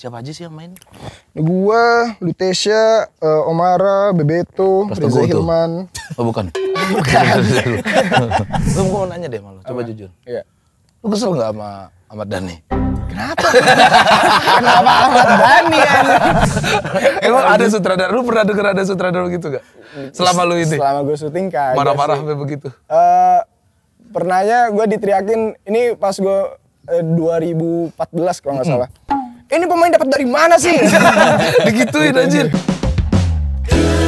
Siapa aja sih yang main? Gua, Lutesia, uh, eh, Omara, Bebeto, Reza Hilman. Oh bukan? bukan. Lu mau nanya deh malu, coba jujur. Iya. Lu kesel gak sama Ahmad Dhani? Kenapa? Kenapa Ahmad Dhani kan? Emang ada sutradara, lu pernah denger ada sutradara gitu gak? Selama lu ini? Selama gue syuting kan. Marah-marah sampai begitu? Uh, pernahnya gue diteriakin, ini pas gue uh, 2014 kalau gak hmm. salah. Mm -hmm ini pemain dapat dari mana sih? Begituin anjir.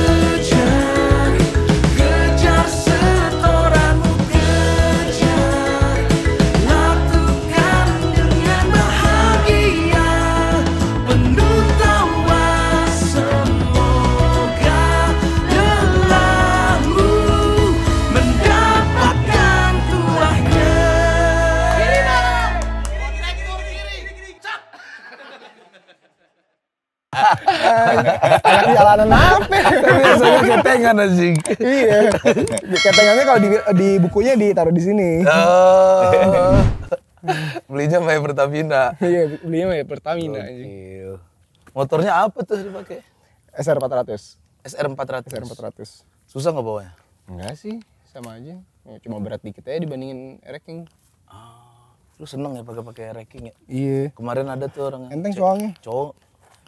anak jalanan apa biasanya ketengan aja. iya ketengannya kalau di, di bukunya ditaruh di sini oh. belinya Maya Pertamina iya belinya Maya Pertamina motornya apa tuh dipakai SR 400 SR 400 SR 400 susah nggak bawanya enggak sih sama aja ya, cuma berat dikit aja dibandingin racking ah, lu seneng ya pakai pakai racking ya iya kemarin ada tuh orang enteng soalnya cowok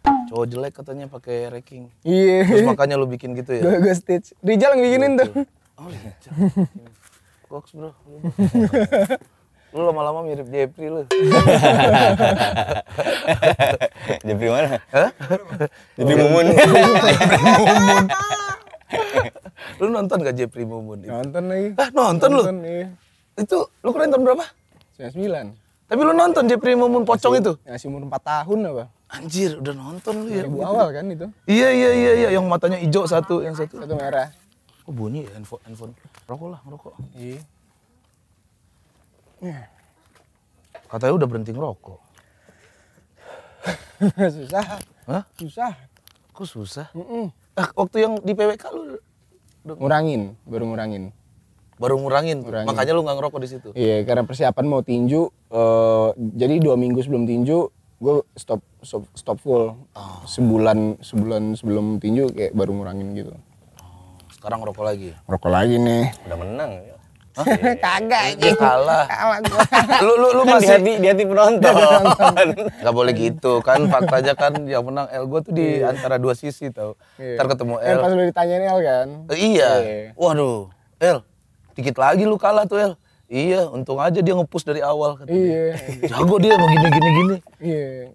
cowok jelek katanya pakai reking iya yeah. terus makanya lu bikin gitu ya gue gue stitch Rijal yang bikinin iya, tuh iya. oh Rijal koks bro lu lama-lama mirip Jepri lu Jepri mana? Hah? Jepri Mumun Mumun lu nonton gak Jepri Mumun itu? nonton lagi ah nonton, nonton lu? Iya. itu lu kurang tahun berapa? 99 tapi lu nonton Jepri Mumun pocong masih, itu? masih umur 4 tahun apa? Anjir, udah nonton lu ya. Ibu awal kan itu? Iya, iya, iya, iya. Yang matanya hijau satu, yang satu. Satu merah. Kok oh, bunyi ya handphone, handphone? Rokok lah, rokok. Iya. iya. Katanya udah berhenti ngerokok. susah. Hah? Susah. Kok susah? Mm -mm. Eh, waktu yang di PWK lu udah... ngurangin, baru ngurangin. Baru ngurangin, ngurangin. makanya lu nggak ngerokok di situ. Iya, karena persiapan mau tinju. Uh, jadi dua minggu sebelum tinju gue stop stop stop full oh. sebulan sebulan sebelum tinju kayak baru ngurangin gitu oh, sekarang rokok lagi rokok lagi nih udah menang ya iya. Kagak iya, ini Kalah. Kalah lu lu lu kan masih hati, di hati penonton. nggak boleh gitu kan faktanya kan yang menang El gua tuh di iya. antara dua sisi tau. Iya. Ntar ketemu El. Pas lu ditanyain El kan. iya. iya. Waduh, El dikit lagi lu kalah tuh El. Iya, untung aja dia ngepus dari awal. Kan. Iya. Jago dia mau gini gini gini. Iya.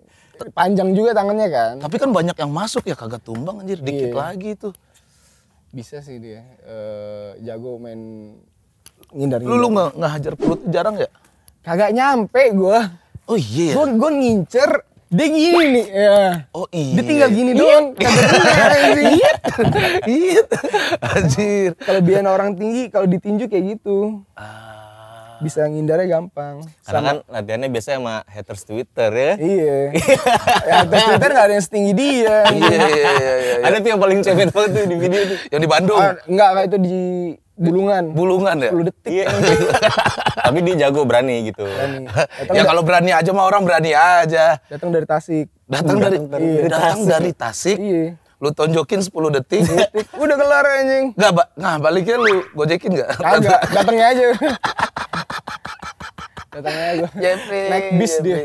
Panjang juga tangannya kan. Tapi kan banyak yang masuk ya kagak tumbang anjir, dikit iya. lagi itu. Bisa sih dia. Uh, jago main ngindar. Lu lu nggak hajar perut jarang ya? Kagak nyampe gua. Oh iya. Yeah. Gua gua ngincer dia gini nih, ya. Oh iya. Dia tinggal gini iya. doang. Iya. Iya. Anjir. Kelebihan orang tinggi kalau ditinju kayak gitu. Ah bisa ngindarnya gampang. Karena kan sama, kan latihannya biasanya sama haters Twitter ya. Iya. ya, haters Twitter gak ada yang setinggi dia. iya, iya, iya, iya, iya. Ada tuh yang paling cemen banget tuh di video itu. Yang di Bandung. Ah, enggak, itu di Bulungan. Bulungan ya? 10 detik. Iya. iya. Tapi dia jago berani gitu. Berani. ya kalau berani aja mah orang berani aja. Datang dari Tasik. Datang dari, dari datang dari Tasik. Iya lu tonjokin 10 detik, detik udah kelar anjing nggak ba nah baliknya lu gojekin nggak kagak datangnya aja datangnya aja naik bis dia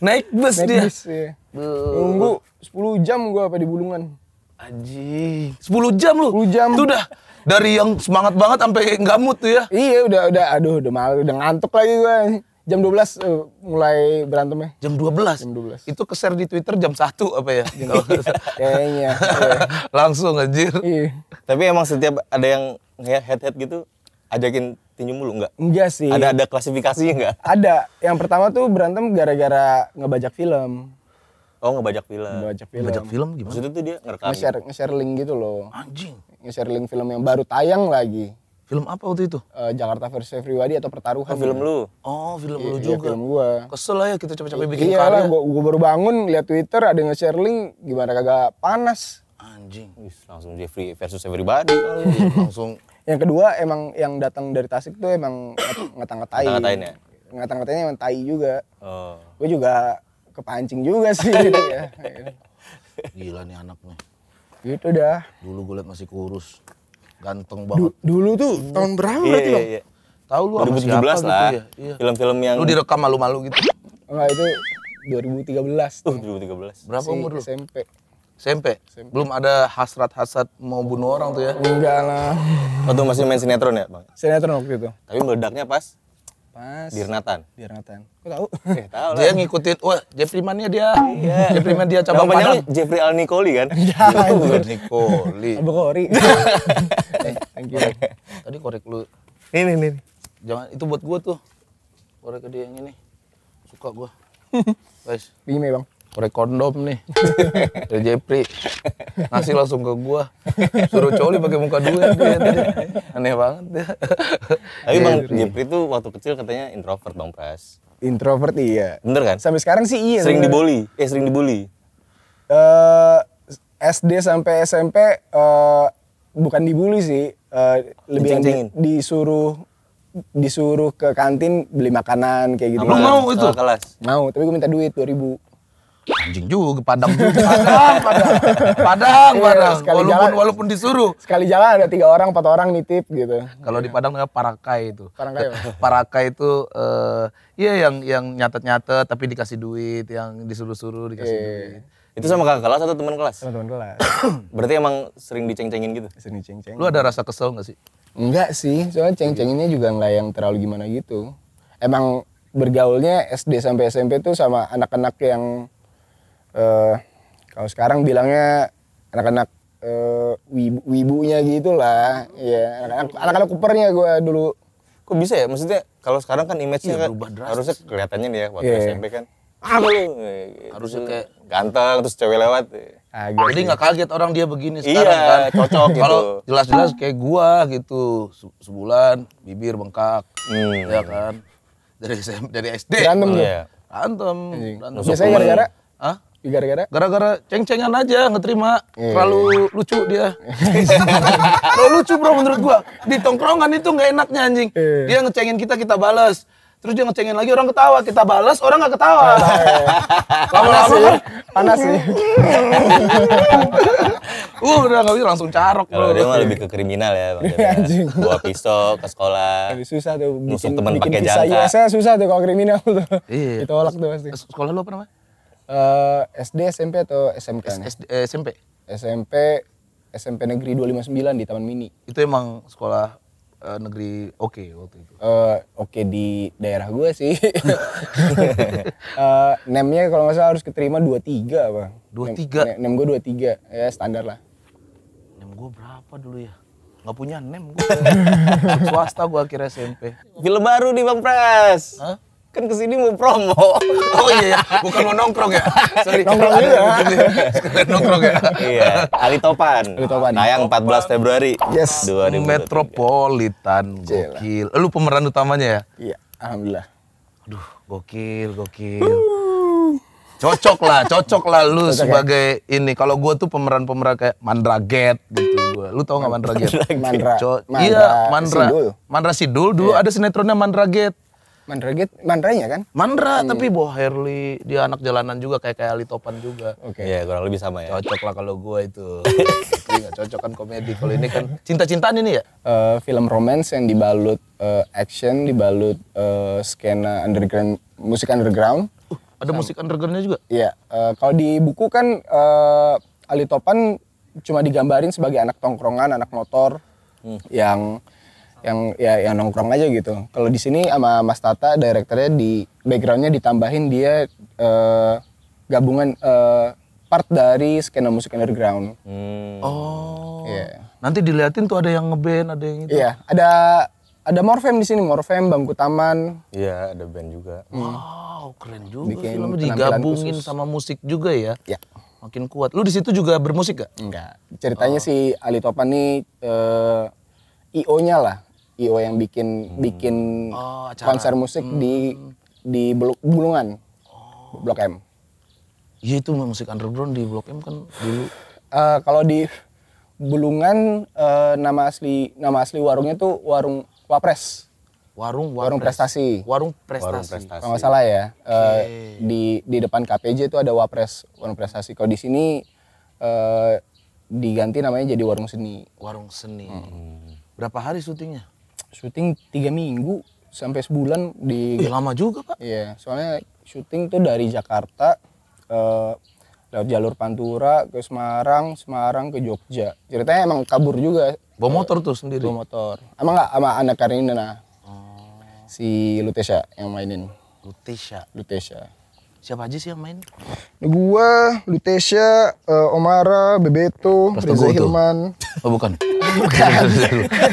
naik bus naik dia bis, iya. nunggu 10 jam gua apa di bulungan anjing 10 jam lu 10 jam itu udah dari yang semangat banget sampai nggak mood tuh ya iya udah udah aduh udah malu udah ngantuk lagi gua Jam 12 belas uh, mulai berantem ya. Jam 12? Jam 12. Itu keser di Twitter jam 1 apa ya? Kayaknya. Langsung anjir. Iya. Tapi emang setiap ada yang head-head gitu ajakin tinju mulu enggak? Enggak sih. Ada ada klasifikasinya nggak? Ada. Yang pertama tuh berantem gara-gara ngebajak film. Oh ngebajak film. Ngebajak film. Ngebajak film gimana? Maksudnya tuh dia ngerekam. Nge-share nge, -share, nge -share link gitu loh. Anjing. Nge-share link film yang baru tayang lagi. Film apa waktu itu? Uh, Jakarta versus Everybody atau Pertaruhan. Oh, film gitu. lu? Oh, film I, iya, lu iya, juga. film gua. Kesel lah ya kita capek-capek bikin iya karya. Iya gua, baru bangun lihat Twitter ada nge-share link gimana kagak panas. Anjing. Wih, langsung Jeffrey versus Everybody. langsung. Yang kedua emang yang datang dari Tasik tuh emang ngetang-ngetain. Ngetang-ngetain ya? ngetang ngetain emang tai juga. Oh. Gua juga kepancing juga sih. Gitu ya. Gila nih anaknya. Gitu dah. Dulu gua liat masih kurus. Ganteng banget. Du dulu tuh hmm. tahun berapa iya, berarti yeah. lo? Iya. Tahu lu 2017 gitu lah. Gitu, ya? iya. Film-film yang lu direkam malu-malu gitu. Enggak itu 2013. Uh, 2013. Berapa si umur lu? SMP. SMP. SMP. Belum ada hasrat-hasrat mau bunuh orang tuh ya? Enggak lah. Waktu oh, masih main sinetron ya, Bang? Sinetron waktu itu. Tapi meledaknya pas Pas. Dirnatan. Dirnatan. Kok tahu? Eh, tahu lah. Dia ngikutin wah Jeffrey Mania dia. Iya. Jeffrey Mania cabang Namanya Jeffrey Al Nicoli kan? Iya. Gitu. Nicoli. Al Bukhari. eh, thank you. Tadi korek lu. Ini nih. Jangan itu buat gua tuh. Korek dia yang ini. Suka gua. Guys. ini Bang kondom nih dari Jepri ngasih langsung ke gua suruh coli pakai muka duit, dia dia. aneh banget dia ya. tapi bang Jepri tuh waktu kecil katanya introvert bang Pras introvert iya bener kan sampai sekarang sih iya sering dibully eh sering dibully uh, eh, SD sampai SMP uh, eh, bukan dibully sih uh, lebih yang disuruh disuruh ke kantin beli makanan kayak gitu. Lu iya. mau itu? Mau, tapi gue minta duit dua ribu anjing juga padang juga padang padang padang, iya, padang. Iya, walaupun jalan, walaupun disuruh sekali jalan ada tiga orang empat orang nitip gitu kalau di iya. padang namanya parakai itu parakai parakai itu uh, iya yang yang nyatet nyatet tapi dikasih duit yang disuruh suruh dikasih iya. duit itu sama kakak kelas atau teman kelas? Sama teman kelas. Berarti emang sering diceng-cengin gitu? Sering diceng-cengin. Lu ada rasa kesel gak sih? Enggak sih, soalnya ceng-cenginnya juga nggak yang terlalu gimana gitu. Emang bergaulnya SD sampai SMP tuh sama anak-anak yang uh, kalau sekarang bilangnya anak-anak uh, wibu, wibunya lah ya anak-anak anak kupernya gue dulu kok bisa ya maksudnya kalau sekarang kan image-nya ya, kan harusnya kelihatannya nih ya waktu yeah. SMP kan Aduh, harusnya gitu. kayak ganteng terus cewek lewat Agak ah, jadi gitu. nggak kaget orang dia begini iya, sekarang iya, kan cocok gitu kalau jelas-jelas kayak gua gitu sebulan bibir bengkak hmm. ya kan dari dari SD berantem ya berantem, iya. berantem. biasanya gara-gara ah Gara-gara? Gara-gara ceng-cengan aja, nggak terima. Yeah. Terlalu lucu dia. Terlalu lucu bro menurut gua. Di tongkrongan itu nggak enaknya anjing. Yeah. Dia ngecengin kita, kita balas. Terus dia ngecengin lagi orang ketawa, kita balas orang nggak ketawa. Iya, iya. Lama-lama kan panas sih. uh udah nggak bisa langsung carok. Kalau dia mah lebih ke kriminal ya, bang. Anjing. Bawa pisau ke sekolah. Susah tuh. Bikin, teman pakai jangka. Iya, susah tuh kalau kriminal tuh. Iya. Ditolak tuh pasti. Sekolah lu apa Uh, eh, SD, SMP atau SMK? S -S SMP. Eh, SMP SMP Negeri 259 di Taman Mini. Itu emang sekolah uh, negeri oke okay waktu itu. Uh, oke okay di daerah gue sih. uh, nemnya kalau nggak salah harus keterima 23 apa? 23. Nem, nem gue 23. Ya standar lah. Nem gue berapa dulu ya? Gak punya nem gue. swasta gue akhirnya SMP. Film baru nih Bang Pres. Hah? kan kesini mau promo. Oh iya, iya, bukan mau nongkrong ya. Sorry. Nongkrong juga. Sekalian nongkrong ya. iya. Ali Topan. Ali Topan. Tayang 14 Februari. Yes. Metropolitan. Gokil. Lu pemeran utamanya ya? Iya. Alhamdulillah. Aduh, gokil, gokil. Cocok lah, cocok lah lu cocok ya? sebagai ya? ini. Kalau gue tuh pemeran-pemeran kayak Mandraget gitu. Lu tau gak Mandraget? Mandra. Mandra. Mandra. Iya, Mandra. Sidul. Mandra Sidul dulu yeah. ada sinetronnya Mandraget Mandra gitu, Mandranya kan? Mandra, hmm. tapi Bo Herli dia anak jalanan juga kayak kayak Ali Topan juga. Oke. Okay. Iya, kurang lebih sama ya. Cocok lah kalau gue itu. tapi iya, gak cocok kan komedi. Kalau ini kan cinta-cintaan ini ya? Uh, film romance yang dibalut uh, action, dibalut uh, skena underground, musik underground. Uh, ada Sam. musik undergroundnya juga? Iya. Uh, kalau di buku kan uh, Ali Topan cuma digambarin sebagai anak tongkrongan, anak motor hmm. yang yang ya yang nongkrong aja gitu. Kalau di sini sama Mas Tata direkturnya di backgroundnya ditambahin dia uh, gabungan uh, part dari skena musik underground. Hmm. Oh. Yeah. Nanti diliatin tuh ada yang ngeband, ada yang itu. Iya, yeah, ada ada Morfem di sini, Morfem, Bangku Taman. Iya, yeah, ada band juga. Hmm. Wow, keren juga. Bikin Film digabungin khusus. sama musik juga ya. Iya. Yeah. Makin kuat. Lu di situ juga bermusik gak? Enggak. Ceritanya oh. si Ali Topan nih uh, eh, IO-nya lah Io yang bikin hmm. bikin oh, konser musik hmm. di di Bulungan. Oh. Blok M. Iya itu musik underground di Blok M kan dulu. Uh, kalau di Bulungan uh, nama asli nama asli warungnya tuh warung Wapres. Warung Wapres. Warung prestasi. Warung prestasi. Warung prestasi. Kalau nggak salah ya. Eh, okay. di di depan KPJ itu ada Wapres, warung prestasi. Kalau di sini uh, diganti namanya jadi warung seni. Warung seni. Hmm. Berapa hari syutingnya? syuting tiga minggu sampai sebulan di eh, lama juga pak iya soalnya syuting tuh dari Jakarta ke eh, lewat jalur Pantura ke Semarang Semarang ke Jogja ceritanya emang kabur juga bawa motor tuh sendiri bawa motor emang gak sama anak Karina, nah. oh. si Lutesha yang mainin Lutesha Lutesha Siapa aja sih yang main? Gua, Lutesia, uh, Omara, Bebeto, Reza Hilman. Oh bukan. bukan.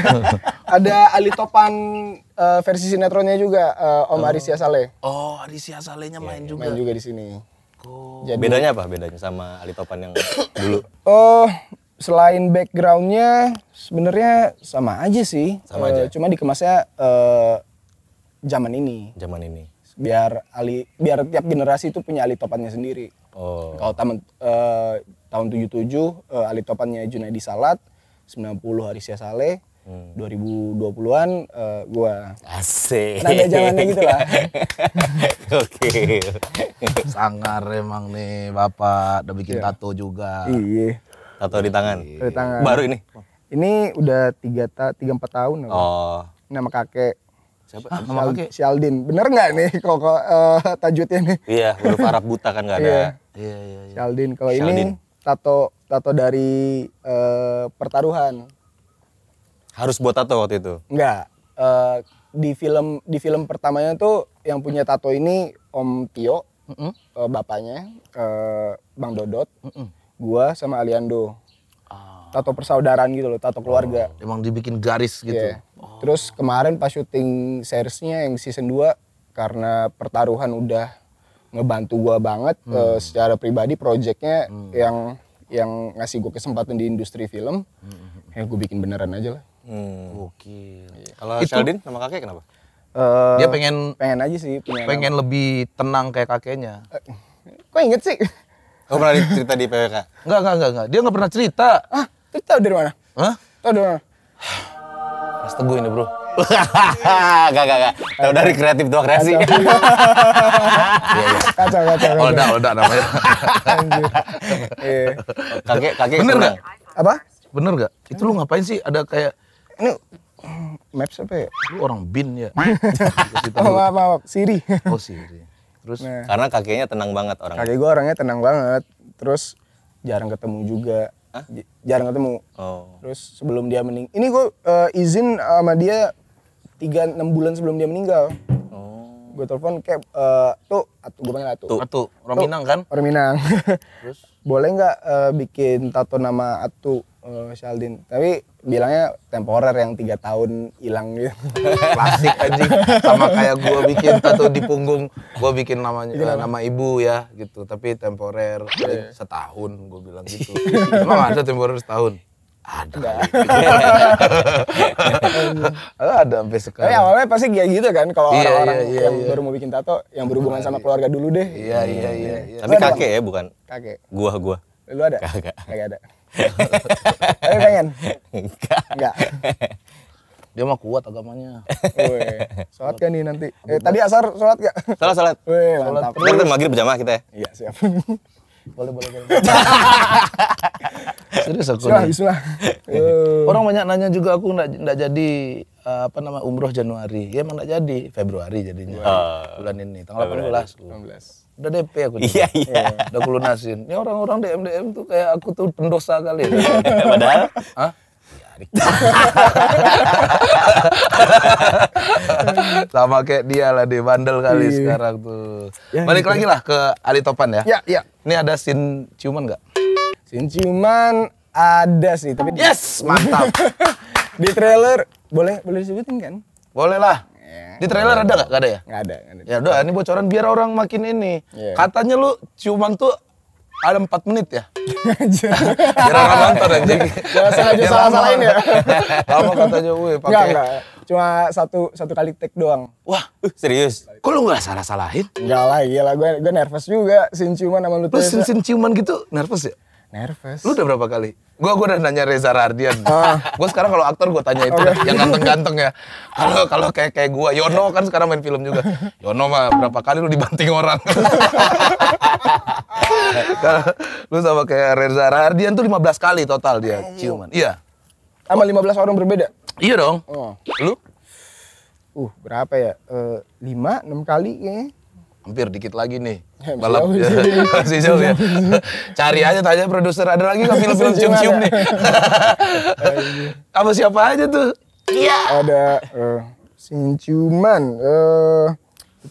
Ada Ali Topan uh, versi sinetronnya juga uh, Om oh. Arisia Saleh. Oh, Arisia Salehnya iya, main yeah, juga. Main juga di sini. Oh. Jadi, bedanya apa bedanya sama Ali Topan yang dulu? Oh, selain backgroundnya sebenarnya sama aja sih. Sama uh, aja. Cuma dikemasnya uh, zaman ini. Zaman ini biar ali biar tiap generasi itu punya ali topannya sendiri. Oh. Kalau eh, tahun uh, tahun 77 uh, ali topannya Junaidi Salat, 90 Harisya Saleh, Hmm. 2020-an uh, eh, gua asik. Nada jalannya gitu lah. Oke. Sangar emang nih Bapak udah bikin yeah. tato juga. Iya. Tato di tangan. Di tangan. Baru ini. Ini udah tiga ta tiga empat tahun. Ya, oh. Nama kakek Siapa? Ah, nama si Aldin. Bener nggak nih kok uh, eh, tajudnya nih? Iya, huruf Arab buta kan gak ada. Iya, iya, iya. iya. Si Aldin. Kalau ini tato tato dari uh, pertaruhan. Harus buat tato waktu itu? Enggak. Uh, eh, di film di film pertamanya tuh yang punya tato ini Om Tio, mm -hmm. uh, bapaknya, uh, Bang Dodot, mm -hmm. gua sama Aliando. Ah. Tato persaudaraan gitu loh, tato keluarga. Oh, emang dibikin garis gitu. Yeah. Oh. Terus kemarin pas syuting seriesnya yang season 2 karena pertaruhan udah ngebantu gua banget hmm. uh, secara pribadi projectnya hmm. yang yang ngasih gua kesempatan di industri film hmm. ya gue bikin beneran aja lah hmm. oke iya. kalau Sheldon sama kakek kenapa uh, dia pengen pengen aja sih pengen, pengen lebih tenang kayak kakeknya uh, kok inget sih oh, Kau pernah cerita di PWK? Enggak, enggak, enggak, enggak. Dia enggak pernah cerita. Ah, cerita dari mana? Hah? Tahu dari mana? Mas Teguh ini bro. gak, gak, gak. Tahu dari kreatif doang kreasi. Kaca, kaca, Oh, Olda, namanya. Iya. kakek, kakek. Bener nggak? Apa? Bener nggak? Itu lu ngapain sih ada kayak... Ini Maps apa ya? Lu orang bin ya? oh, maaf, maaf. Siri. Oh, Siri. Terus? Nah. Karena kakeknya tenang banget orang. Kakek gue orangnya tenang banget. Terus jarang ketemu juga Hah? jarang ketemu. Oh. Terus sebelum dia meninggal, ini gue uh, izin sama dia tiga enam bulan sebelum dia meninggal. Oh. Gue telepon kayak uh, eh, tuh, atu, gue panggil atu. Tuh, atu, Rominang kan? Rominang. Terus? Boleh nggak uh, bikin tato nama atu Oh, eh, Shaldin. Tapi bilangnya temporer yang tiga tahun hilang gitu. Klasik aja. Sama kayak gue bikin tato di punggung, gue bikin namanya uh, nama ibu ya gitu. Tapi temporer yeah. setahun gue bilang gitu. Emang ada temporer setahun? Ada. ada sampai sekarang. Tapi awalnya pasti kayak gitu kan kalau iya, orang-orang iya, iya, yang iya. baru mau bikin tato yang berhubungan iya, sama iya. keluarga dulu deh. Iya iya iya. iya. iya. Tapi kakek ya bukan? Kakek. Gua gua. Lu ada? Kakek Kakek ada. Tapi pengen? Enggak. Enggak. Dia mah kuat agamanya. Woi, sholat kan nih nanti? Eh, tadi asar sholat gak? Sholat, sholat. Woi, mantap. Kita magrib berjamaah kita ya? Iya, siap. boleh, boleh, boleh. Serius aku Bismillah, nih. bismillah. Orang banyak nanya juga aku enggak, enggak jadi eh, apa nama umroh Januari. Ya emang enggak jadi, Februari jadinya. Uh, bulan ini, tanggal 18. 18. 18 udah DP aku juga. Iya, iya, iya. Udah kulunasin. Ini orang-orang DM-DM tuh kayak aku tuh pendosa kali. Ya. Iya, iya. Padahal? Hah? Sama kayak dia lah di bandel kali Iyi. sekarang tuh. Ya, Balik gitu. lagi lah ke Ali Topan ya. Ya, ya. Ini ada sin ciuman nggak? Sin ciuman ada sih, tapi yes, mantap. di trailer boleh boleh disebutin kan? Boleh lah. Iya. Di trailer ada gak? Gak ada ya? Gak ada. Ya udah, ini bocoran biar orang makin ini. Iya. Katanya lu ciuman tuh ada empat menit ya? Biar orang nonton aja. Jangan sengaja salah-salahin ya. Lama katanya gue pakai. Gak, gak. Cuma satu satu kali take doang. Wah, uh, serius? Kok lu gak salah-salahin? Gak lah, iya gue gue nervous juga sin ciuman sama lu. Lu sin, sin ciuman gitu nervous ya? Nervous. Lu udah berapa kali? Gue gue udah nanya Reza Rardian. Ah. gue sekarang kalau aktor gue tanya itu yang ganteng-ganteng ya. Kalau kalau kayak kayak gue, Yono kan sekarang main film juga. Yono mah berapa kali lu dibanting orang. lu sama kayak Reza Rardian tuh 15 kali total dia ciuman. Iya. Sama 15 orang berbeda? Iya dong. Oh. Lu? Uh, berapa ya? Eh, lima, enam kali ya Hampir dikit lagi nih balap ya. masih jauh ya. Cari aja tanya produser ada lagi nggak film-film cium-cium nih. Sama siapa aja tuh? Iya. Ada uh, eh uh,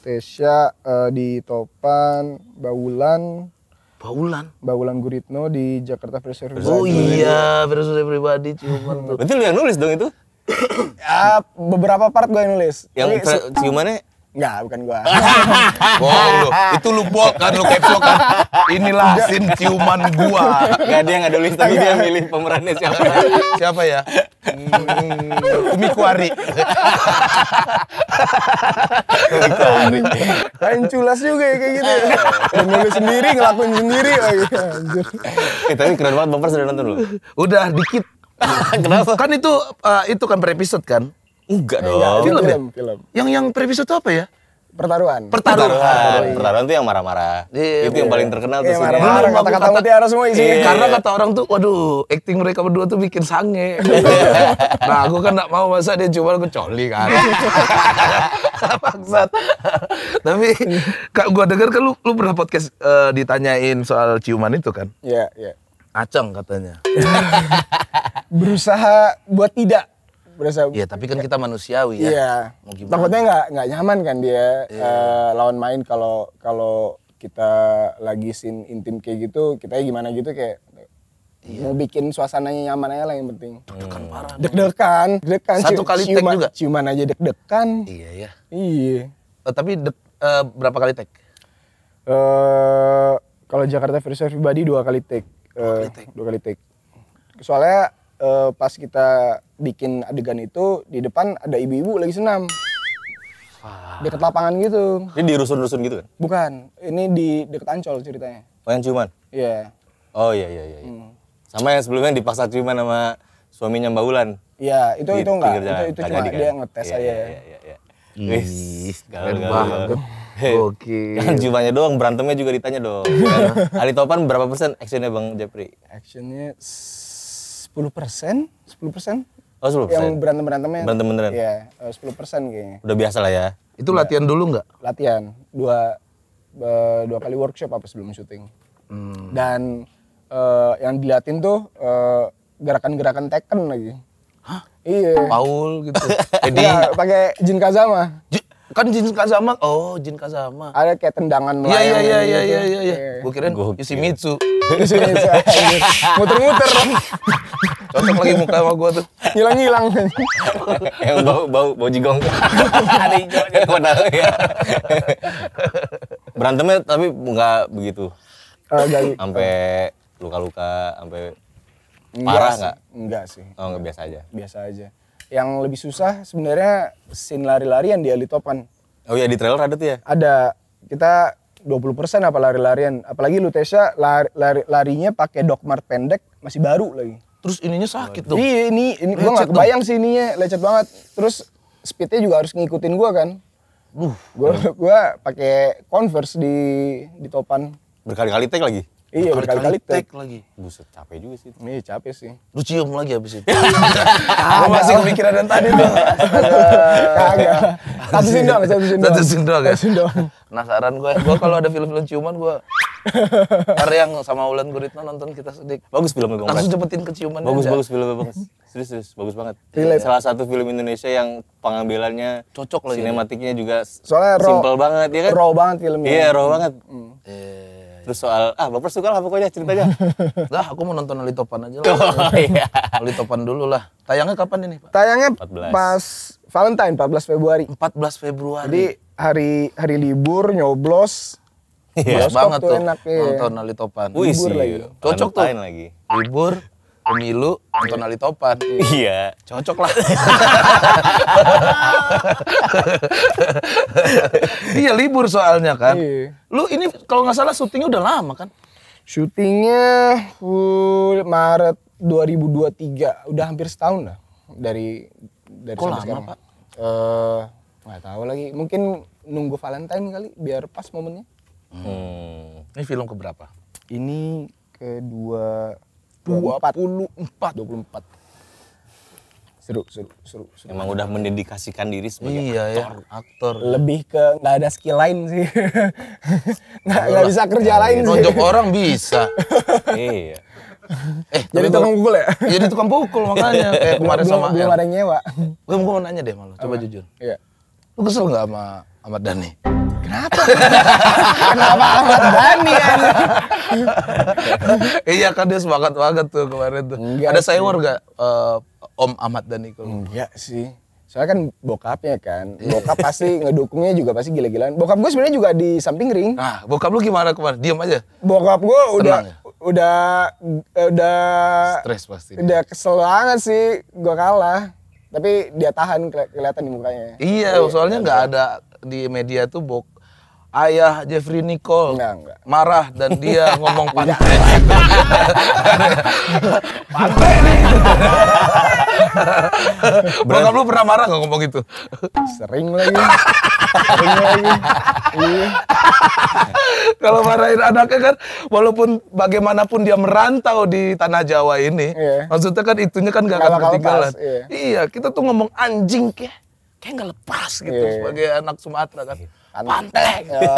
Tesha uh, di Topan, Baulan, Baulan. Baulan Guritno di Jakarta Versus Everybody. Oh iya, Versus pribadi ciuman tuh. Berarti lu yang nulis dong itu? ya, beberapa part gue yang nulis. Yang ciumannya Enggak, bukan gua. Bohong lu. Itu lu bol kan lu kepsok kan. Inilah sin ciuman gua. Enggak dia enggak nulis tapi dia milih pemerannya siapa. siapa ya? Hmm, Umi Kuari. Kuari. culas juga ya kayak gitu. Ya. nulis sendiri, ngelakuin sendiri lagi. Oh, iya, anjir. Eh, tapi keren banget bumper sudah nonton lu. Udah dikit. Kenapa? Kan itu uh, itu kan per episode kan? Enggak dong. Enggak, film, film, ya? film. Yang yang previsi itu apa ya? Pertaruhan. Pertaruhan. Pertaruhan, iya. pertaruhan tuh yang marah-marah. Yeah, itu yeah. yang iya. paling terkenal yeah, tuh. Iya, marah-marah, kata-kata mutiara semua isinya. Yeah. Karena kata orang tuh, waduh, acting mereka berdua tuh bikin sange. nah, aku kan gak mau masa dia cuma aku coli kan. Maksud. Tapi kak gua denger kan lu lu pernah podcast uh, ditanyain soal ciuman itu kan? Iya, yeah, iya. Yeah. Aceng katanya. Berusaha buat tidak berasa Iya, tapi kan kita manusiawi ya. Iya. Mau Takutnya nggak nggak nyaman kan dia iya. uh, lawan main kalau kalau kita lagi sin intim kayak gitu, kita gimana gitu kayak Iya. Mau bikin suasananya nyaman aja lah yang penting. Deg-degan hmm. parah. deg Satu kali tek juga. Ciuman aja deg-degan. Iya ya. Iya. Uh, tapi dek, uh, eh, berapa kali tag? uh, kalau Jakarta versus Everybody dua kali tek. Dua kali tek. Uh, dua kali Soalnya uh, pas kita bikin adegan itu di depan ada ibu-ibu lagi senam deket lapangan gitu ini di rusun-rusun gitu kan bukan ini di deket ancol ceritanya oh yang ciuman iya yeah. oh iya, iya iya iya hmm. sama yang sebelumnya di pasar ciuman sama suaminya mbak Ulan iya itu di, itu enggak itu, itu cuma kan? dia ngetes yeah, aja iya iya iya Wis, keren banget. Oke. Kan jumlahnya doang, berantemnya juga ditanya dong. Ali Topan berapa persen actionnya Bang Jepri? Actionnya 10 persen, 10 persen, Oh, 10%. Yang berantem-berantemnya. berantem beneran. Iya, eh, persen, kayaknya. Udah biasa lah ya. Itu ya. latihan dulu nggak? Latihan. Dua eh, dua kali workshop apa sebelum syuting. Hmm. Dan uh, yang dilatih tuh uh, gerakan-gerakan Tekken lagi. Hah? Iya. Paul gitu. Jadi ya, pakai Jin Kazama. J kan Jin Kazama. Oh, Jin Kazama. Ada kayak tendangan iya, iya, melayang. Iya iya iya iya iya iya. Gua kirain Yoshimitsu. Yoshimitsu. Muter-muter. Cocok lagi muka sama gua tuh. hilang hilang Yang bau bau bau jigong. Ada hijaunya ya. Berantemnya tapi nggak begitu. Sampai luka-luka, sampai parah nggak? nggak sih. Oh, enggak biasa aja. Biasa aja. Yang lebih susah sebenarnya sin lari-larian di Elitopan. Oh iya di trailer ada tuh ya? Ada. Kita 20% apa lari-larian. Apalagi Lutesha lari, lari, larinya pakai dogmart pendek masih baru lagi terus ininya sakit dong. Iya ini, ini gue gak kebayang sih ininya lecet banget. Terus speednya juga harus ngikutin gue kan. Uh, gue gue pakai converse di di topan. Berkali-kali tek lagi. Iya berkali-kali tek. lagi. Buset capek juga sih. Iya capek sih. Lu cium lagi habis itu. Gue masih kepikiran dan tadi tuh. Kagak. Satu scene doang, satu scene doang. Satu scene doang ya. Penasaran gue. Gue kalau ada film-film ciuman gue. Karena yang sama Ulan Guritno nonton kita sedik. Bagus filmnya bang. Langsung cepetin ke ciuman. Bagus bagus filmnya bang. Serius serius bagus banget. Salah satu film Indonesia yang pengambilannya cocok lagi. Sinematiknya juga Soalnya simple banget ya kan. Raw banget filmnya. Iya raw banget. Hmm. Eh, terus soal ah baper suka lah pokoknya ceritanya lah aku mau nonton Ali Topan aja lah oh, iya. Ali Topan dulu lah tayangnya kapan ini Pak? tayangnya 14. pas Valentine 14 Februari 14 Februari jadi hari hari libur nyoblos Iya, banget tuh, enak, ya. nonton Ali Topan. Wih, libur lagi. Cocok tuh. lagi. Libur, pemilu nonton Ali Topan. Iya. Cocok lah. Iya libur soalnya kan. Iya. Lu ini kalau nggak salah syutingnya udah lama kan? Syutingnya uh, Maret 2023, udah hampir setahun lah dari dari Kok lama, sekarang. Pak? Uh, nggak tahu lagi. Mungkin nunggu Valentine kali biar pas momennya. Hmm. Ini film keberapa? Ini kedua dua puluh empat seru seru seru, seru. emang udah mendedikasikan diri sebagai iya, ya, aktor ya, aktor lebih ke nggak ada skill lain sih nggak nah, bisa kerja ya, lain nonjok sih. orang bisa iya eh jadi tukang pukul ya jadi iya, tukang pukul makanya kayak kemarin sama belum El. ada nyewa gue mau nanya deh malu coba jujur iya lu kesel nggak sama Ahmad Dhani Kenapa? Kenapa Ahmad Dhani kan? Iya kan dia semangat banget tuh kemarin tuh. Enggak ada sih. sewa gak uh, eh, Om Ahmad Dhani kalau iya sih soalnya kan bokapnya kan bokap pasti ngedukungnya juga pasti gila-gilaan bokap gue sebenarnya juga di samping ring nah bokap lu gimana kemarin diam aja bokap gue udah ya? udah eh, udah stres pasti udah kesel banget sih gue kalah tapi dia tahan keli kelihatan di mukanya iya, iya soalnya iya. nggak ada di media tuh bok ayah Jeffrey Nicole enggak, enggak. marah dan dia ngomong pantai. pantai nih. Bokap lu pernah marah gak ngomong gitu? Sering lagi. Sering lagi. Iya. Kalau marahin anaknya kan walaupun bagaimanapun dia merantau di tanah Jawa ini, iya. maksudnya kan itunya kan gak akan ketinggalan. Iya. iya, kita tuh ngomong anjing kayak, kayak nggak lepas gitu iya. sebagai anak Sumatera kan. Iya. Anu. pantek ya.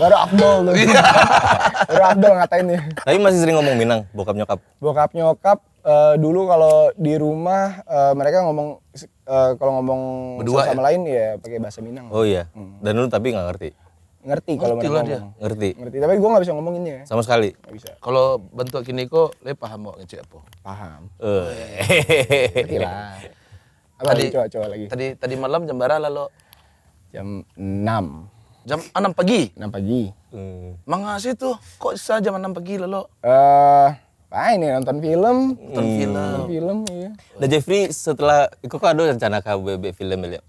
baru Abdul tuh iya. baru Abdul ngatain nih tapi masih sering ngomong Minang bokap nyokap bokap nyokap uh, dulu kalau di rumah uh, mereka ngomong uh, kalau ngomong Berdua, sama ya? lain ya pakai bahasa Minang oh iya hmm. dan lu tapi nggak ngerti ngerti kalau mereka ngomong. ngerti ngerti tapi gue nggak bisa ngomongin ya sama sekali nggak bisa kalau bentuk kini kok le paham mau ngecek apa paham Hehehe. uh. lah tadi coba, coba lagi. Tadi tadi malam jembara lalu. Jam 6. Jam 6 pagi? 6 pagi. Hmm. Mangasi tuh, kok bisa jam 6 pagi lelo? Eh, uh, main ini nonton film. Nonton hmm. film. Nonton film, iya. Nah Jeffrey, setelah, kok ada rencana KBB film ya?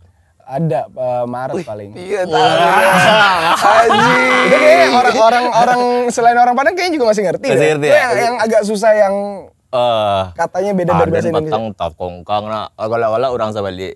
ada uh, Maret Wih, paling. Iya tahu. Oh. Haji. orang-orang orang selain orang Padang kayaknya juga masih ngerti. Masih ngerti ya. Yang, yang agak susah yang uh, katanya beda dari bahasa Indonesia. Aden patang tak kongkang nah. Kalau-kalau orang sama dia.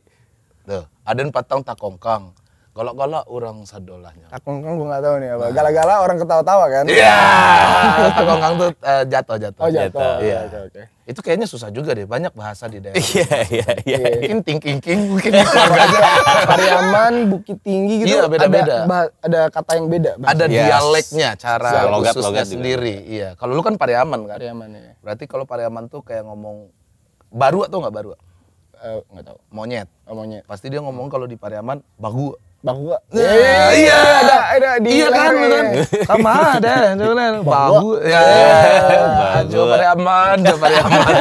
Tuh, aden patang tak kongkang. Galak-galak orang sadolahnya. Kakongkang nah, gue gak tahu nih apa. Nah. galak nah. orang ketawa-tawa kan? Iya. Yeah. Tukang tuh uh, jatuh jatuh. Oh jatuh. jatuh. Gitu. Iya. Okay, iya. okay. Itu kayaknya susah juga deh. Banyak bahasa di daerah. Iya iya iya. iya. Mungkin tingking, king king mungkin. Pariaman, Bukit Tinggi gitu. Iya beda-beda. Ada, ada kata yang beda. Bahasa. Ada yes. Iya. dialeknya, cara ya, logat, khususnya logat sendiri. Juga. Iya. Kalau lu kan Pariaman kan? Pariaman ya. Berarti kalau Pariaman tuh kayak ngomong baru atau nggak baru? Eh, nggak gak tahu. Monyet. Oh, monyet. Pasti dia ngomong kalau di Pariaman bagu Bangga. gua. Nah, eh, iya, ada ada di Iya kan, kan. Sama ada, bang Ya. Coba pada aman, coba pada aman.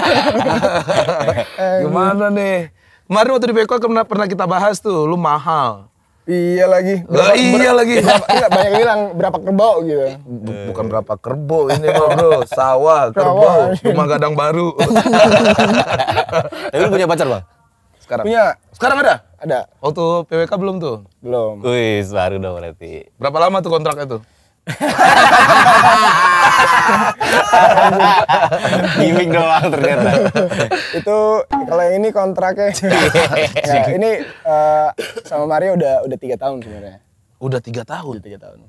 Gimana nih? Kemarin waktu di Beko kan pernah pernah kita bahas tuh, lu mahal. Iya lagi. Berapa, oh, iya lagi. Berapa, iya, enggak, iya, banyak bilang berapa kerbau gitu. Bukan berapa kerbau ini bro, bro. sawah, kerbau, rumah gadang baru. Tapi lu punya pacar, Bang? sekarang? Punya. Sekarang ada? Ada. Waktu PWK belum tuh? Belum. Wih, baru dong berarti. Berapa lama tuh kontraknya tuh? Gimik doang ternyata. itu kalau yang ini kontraknya. ya, ini uh, sama Mario udah udah tiga tahun sebenarnya. Udah tiga tahun. Udah tiga tahun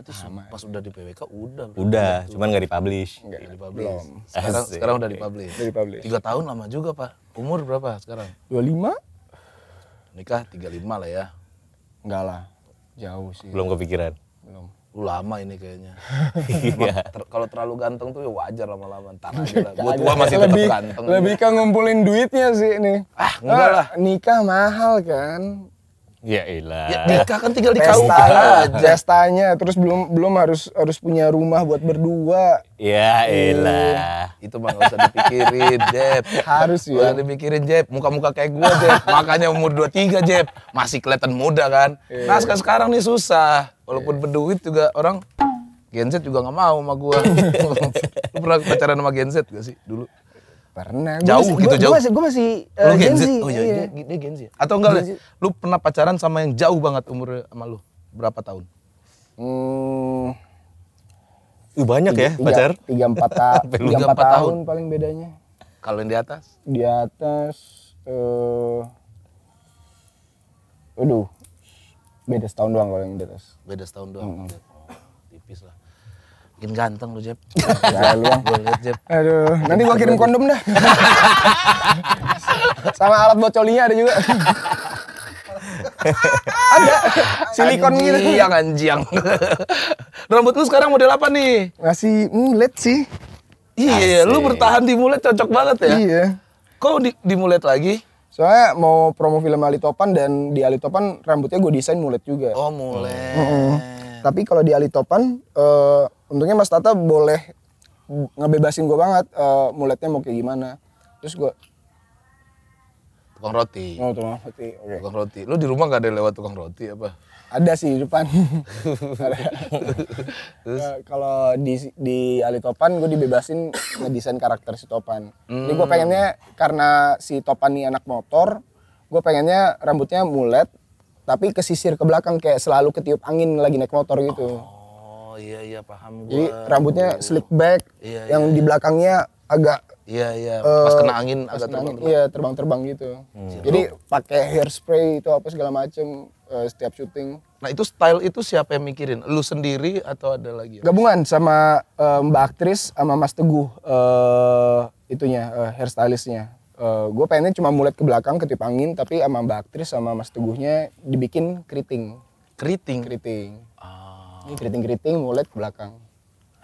berarti nah, sama. pas udah di PWK udah. Udah, itu. cuman nggak dipublish. Nggak iya. dipublish. Belum. Sekarang, Asik. sekarang udah dipublish. Udah dipublish. Tiga tahun lama juga pak. Umur berapa sekarang? Dua lima. Nikah tiga lima lah ya. Enggak lah, jauh sih. Belum kepikiran? Belum. Lu lama ini kayaknya. iya. Ter kalau terlalu ganteng tuh ya wajar lama-lama. Ntar aja lah. Gue tua masih lebih, ganteng. Lebih ke ngumpulin duitnya sih ini. Ah enggak ah, lah. Nikah mahal kan Ya ilah, Ya, nikah kan tinggal di kampung jastanya, terus belum belum harus harus punya rumah buat berdua. Ya elah. Iya. Itu mah gak usah dipikirin, Jeb. Harus ya. Gak dipikirin, Jeb. Muka-muka kayak gua, Jeb. Makanya umur 23, Jeb. Masih kelihatan muda kan. E. Nah, sekarang, sekarang nih susah. Walaupun e. berduit juga orang genset juga nggak mau sama gua. Lu pernah pacaran sama genset gak sih dulu? Pernah. Gua jauh masih, gitu gua, jauh. Gue masih, gua masih uh, oh, lu eh, Gen Z. Oh iya, iya. Dia, dia Gen Z. Atau enggak Gen Z. lu pernah pacaran sama yang jauh banget umur sama lu? Berapa tahun? Hmm. Uh, banyak tiga, ya pacar? Tiga empat tahun tiga, empat tahun, tahun paling bedanya. Kalau yang di atas? Di atas eh uh, Aduh. Beda setahun doang kalau yang di atas. Beda setahun doang. Hmm. Makin ganteng lu, Jeb. Ya, lu yang gue liat, Jeb. Aduh, nanti gua kirim kondom dah. Sama alat buat colinya ada juga. ada silikon gitu. Yang anjing. Rambut lu sekarang model apa nih? Masih mulet sih. Iya, lu bertahan di mulet cocok banget ya. Iya. Kok di, di mulet lagi? Soalnya mau promo film Alitopan dan di Alitopan rambutnya gue desain mulet juga. Oh, mulet. Mm -hmm. Tapi kalau di Alitopan Topan uh, untungnya Mas Tata boleh ngebebasin gue banget uh, eh, muletnya mau kayak gimana terus gue tukang roti oh tukang roti okay. tukang roti lu di rumah gak ada lewat tukang roti apa ada sih di depan terus eh, kalau di di Ali Topan gue dibebasin ngedesain karakter si Topan hmm. jadi gue pengennya karena si Topan ini anak motor gue pengennya rambutnya mulet tapi kesisir ke belakang kayak selalu ketiup angin lagi naik motor gitu oh Oh iya iya paham gua. Jadi rambutnya iya, iya. slick back, iya, iya, yang iya. di belakangnya agak Iya iya. Eh, pas kena angin pas agak kena terbang, angin, terbang. Iya terbang-terbang gitu. Hmm. Jadi pakai hairspray itu apa segala macem uh, setiap syuting. Nah itu style itu siapa yang mikirin? Lu sendiri atau ada lagi? Gabungan sama uh, Mbak aktris sama Mas Teguh uh, itunya uh, hairstylistnya. Uh, gue pengennya cuma mulet ke belakang ketip angin tapi sama Mbak aktris sama Mas Teguhnya dibikin keriting. Keriting. Keriting. Ah. Ini keriting-keriting ke belakang.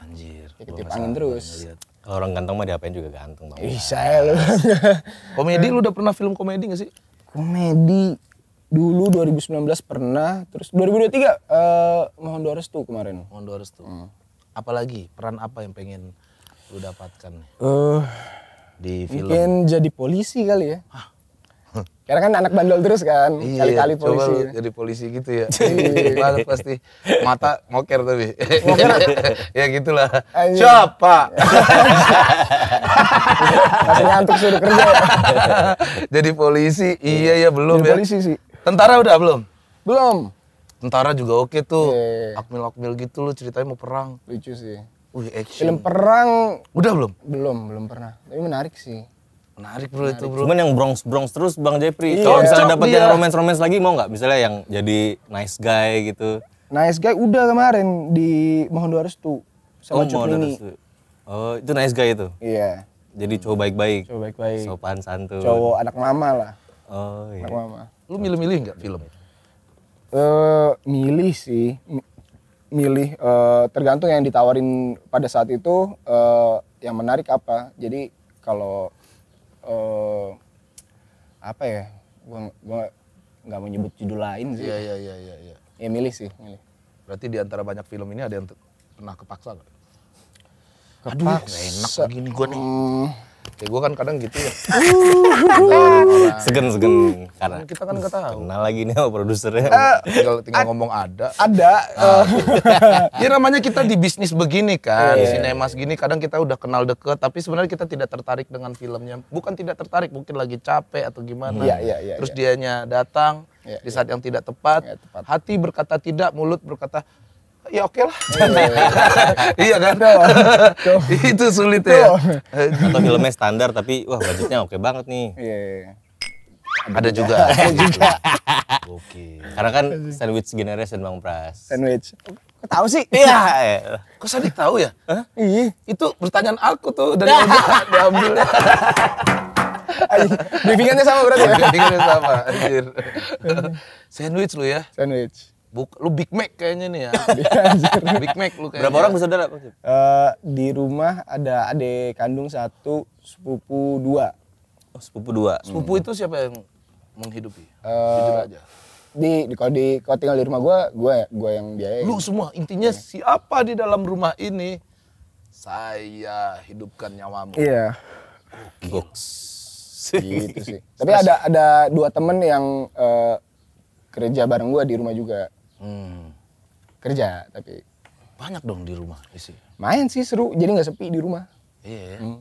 Anjir. Ya, angin terus. Kalau orang ganteng mah diapain juga ganteng banget. Ih saya lu. komedi lu udah pernah film komedi gak sih? Komedi dulu 2019 pernah, terus 2023 uh, eh, mohon doa restu kemarin. Mohon doa restu. Hmm. Apalagi peran apa yang pengen lu dapatkan? Eh uh, di film. Mungkin jadi polisi kali ya. Hah? Karena kan anak bandel terus kan, iya, kali-kali iya, polisi. Coba jadi polisi gitu ya. banget iya, pasti. Mata moker tapi. Moker. ya gitulah. Siapa? Masih ngantuk suruh kerja. Ya. jadi polisi, iya ya belum jadi ya. polisi sih. Tentara udah belum? Belum. Tentara juga oke tuh. Yeah. Iya, Akmil-akmil gitu lu ceritanya mau perang. Lucu sih. Wih, action. Film perang. Udah belum? Belum, belum pernah. Tapi menarik sih. Menarik bro Menarik. itu bro. Cuman yang brongs brongs terus Bang Jepri. Iya, Kalau misalnya dapat iya. yang romance romance lagi mau nggak? Misalnya yang jadi nice guy gitu. Nice guy udah kemarin di Mohon Dua Restu sama oh, Cut Oh itu nice guy itu? Iya. Jadi cowok baik-baik. Cowok baik-baik. Sopan santun. Cowok anak mama lah. Oh iya. Anak mama. Lu milih-milih nggak film? Eh uh, milih sih. Milih uh, tergantung yang ditawarin pada saat itu uh, yang menarik apa. Jadi kalau uh, apa ya gua gua nggak mau nyebut judul lain sih. Iya iya iya iya. Ya. ya milih sih milih. Berarti di antara banyak film ini ada yang pernah kepaksa nggak? Kepaksa. Aduh, enak begini gua nih. Hmm. Ya gue kan kadang gitu ya. segen segen nah, karena kita kan nggak tahu. Kenal lagi nih sama produsernya. Uh, tinggal tinggal ngomong ada. Ada. Uh, ya namanya kita di bisnis begini kan, yeah. di sinemas gini kadang kita udah kenal deket, tapi sebenarnya kita tidak tertarik dengan filmnya. Bukan tidak tertarik, mungkin lagi capek atau gimana. Yeah, yeah, yeah, Terus yeah. dianya datang yeah, di iya. saat yeah. yang tidak tepat, yeah, tepat, hati berkata tidak, mulut berkata ya oke lah. iya kan? itu sulit ya. Atau filmnya standar tapi wah budgetnya oke banget nih. Iya. iya, iya. Ada, juga. Ada juga. Oke. Karena kan sandwich generation Bang Pras. Sandwich. Kau tahu sih? Iya. Kok Sadik tahu ya? Iya. Itu pertanyaan aku tuh dari diambil. Briefingannya sama berarti ya? sama, anjir. Sandwich lu ya? Sandwich Buk, lu Big Mac kayaknya nih ya. Big Mac lu kayaknya. Berapa orang bersaudara? Uh, di rumah ada adik kandung satu, sepupu dua. Oh, sepupu dua. Sepupu hmm. itu siapa yang menghidupi? Uh, aja. Di, di kalau di kalau tinggal di rumah gue gue gua yang biayain. Lu semua intinya ya. siapa di dalam rumah ini saya hidupkan nyawamu. Iya. Yeah. Okay. Gitu sih. Tapi ada ada dua temen yang uh, kerja bareng gue di rumah juga Hmm. Kerja tapi banyak dong di rumah isi. Main sih seru, jadi nggak sepi di rumah. Iya. Yeah. Hmm.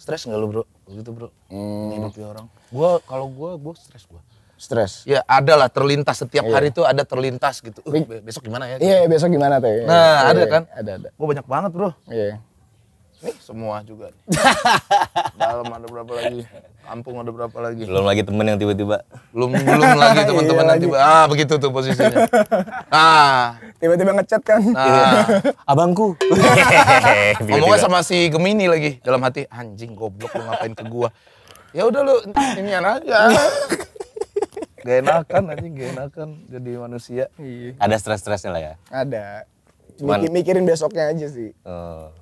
Stres nggak lo bro? Gitu bro. Hmm. Hidupi orang. Gua kalau gua gua stres gua. Stres. Ya ada lah terlintas setiap yeah. hari tuh ada terlintas gitu. Uh, besok gimana ya? Iya Iya besok gimana teh iya, Nah iya, ada iya. kan? Ada ada. Gua banyak banget bro. Iya. Nih semua juga. Dalam ada berapa lagi? Kampung ada berapa lagi? Belum lagi temen yang tiba-tiba. Belum belum lagi iya, teman-teman yang tiba. Ah begitu tuh posisinya. Ah tiba-tiba ngechat kan? Nah. Iya. Abangku. Ngomongnya sama si Gemini lagi dalam hati anjing goblok lu ngapain ke gua. Ya udah lu ini aja. gak enakan anjing, gak enakan jadi manusia. Iya. Ada stres-stresnya lah ya? Ada. Cuman, Mikirin besoknya aja sih. Oh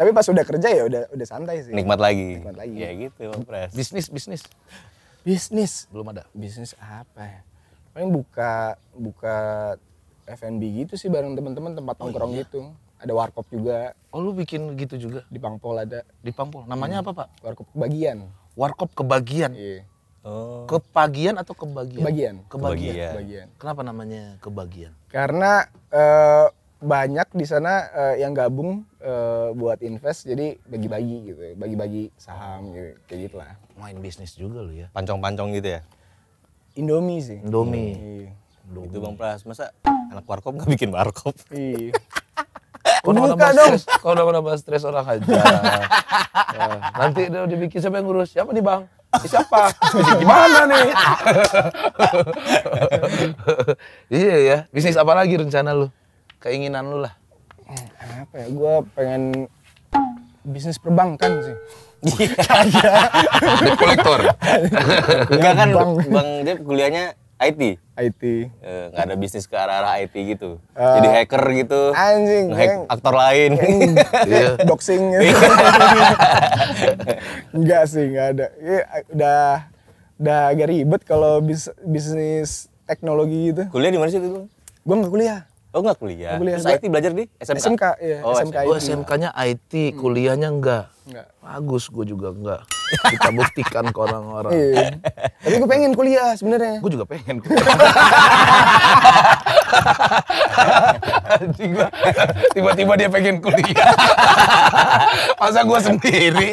tapi pas udah kerja ya udah udah santai sih nikmat lagi nikmat lagi ya gitu Pres. bisnis bisnis bisnis belum ada bisnis apa ya paling buka buka F&B gitu sih bareng teman-teman tempat oh nongkrong oh, iya. gitu ada warkop juga oh lu bikin gitu juga di Pangpol ada di Pangpol namanya hmm. apa pak warkop kebagian warkop kebagian iya. Oh. Kepagian atau kebagian? Kebagian. Kebagian. kebagian. kebagian. Kenapa namanya kebagian? Karena uh, banyak di sana uh, yang gabung uh, buat invest jadi bagi-bagi gitu bagi-bagi saham gitu kayak gitulah main bisnis juga lo ya pancong-pancong gitu ya Indomie sih Indomie, iya. Indomie. itu bang Pras masa anak warkop gak bikin warkop iya Kau udah dong. kok udah nambah stres orang aja. Eh, nanti udah dibikin siapa yang ngurus? Siapa nih bang? siapa siapa? Gimana nih? iya ya. Bisnis apa lagi rencana lu? keinginan lu lah eh, apa ya gue pengen bisnis perbankan sih Iya. kolektor. Enggak kan Bang, bang Dep kuliahnya IT. IT. Enggak eh, ada bisnis ke arah-arah IT gitu. Eh. Jadi hacker gitu. Anjing. Hack aktor lain. Iya. Doxing gitu. enggak sih, enggak ada. Ya, udah udah agak ribet kalau bis, bisnis teknologi gitu. Kuliah di mana sih itu? Gua enggak kuliah. Oh enggak kuliah. kuliah. Terus IT belajar di SMK. SMK, iya. Oh, SMK, SMK. Oh, SMK-nya IT, hmm. kuliahnya enggak. Enggak. Bagus, gue juga enggak. Kita buktikan ke orang-orang. Iya. Tapi gue pengen kuliah sebenarnya. Gue juga pengen. Tiba-tiba dia pengen kuliah. Masa gue sendiri.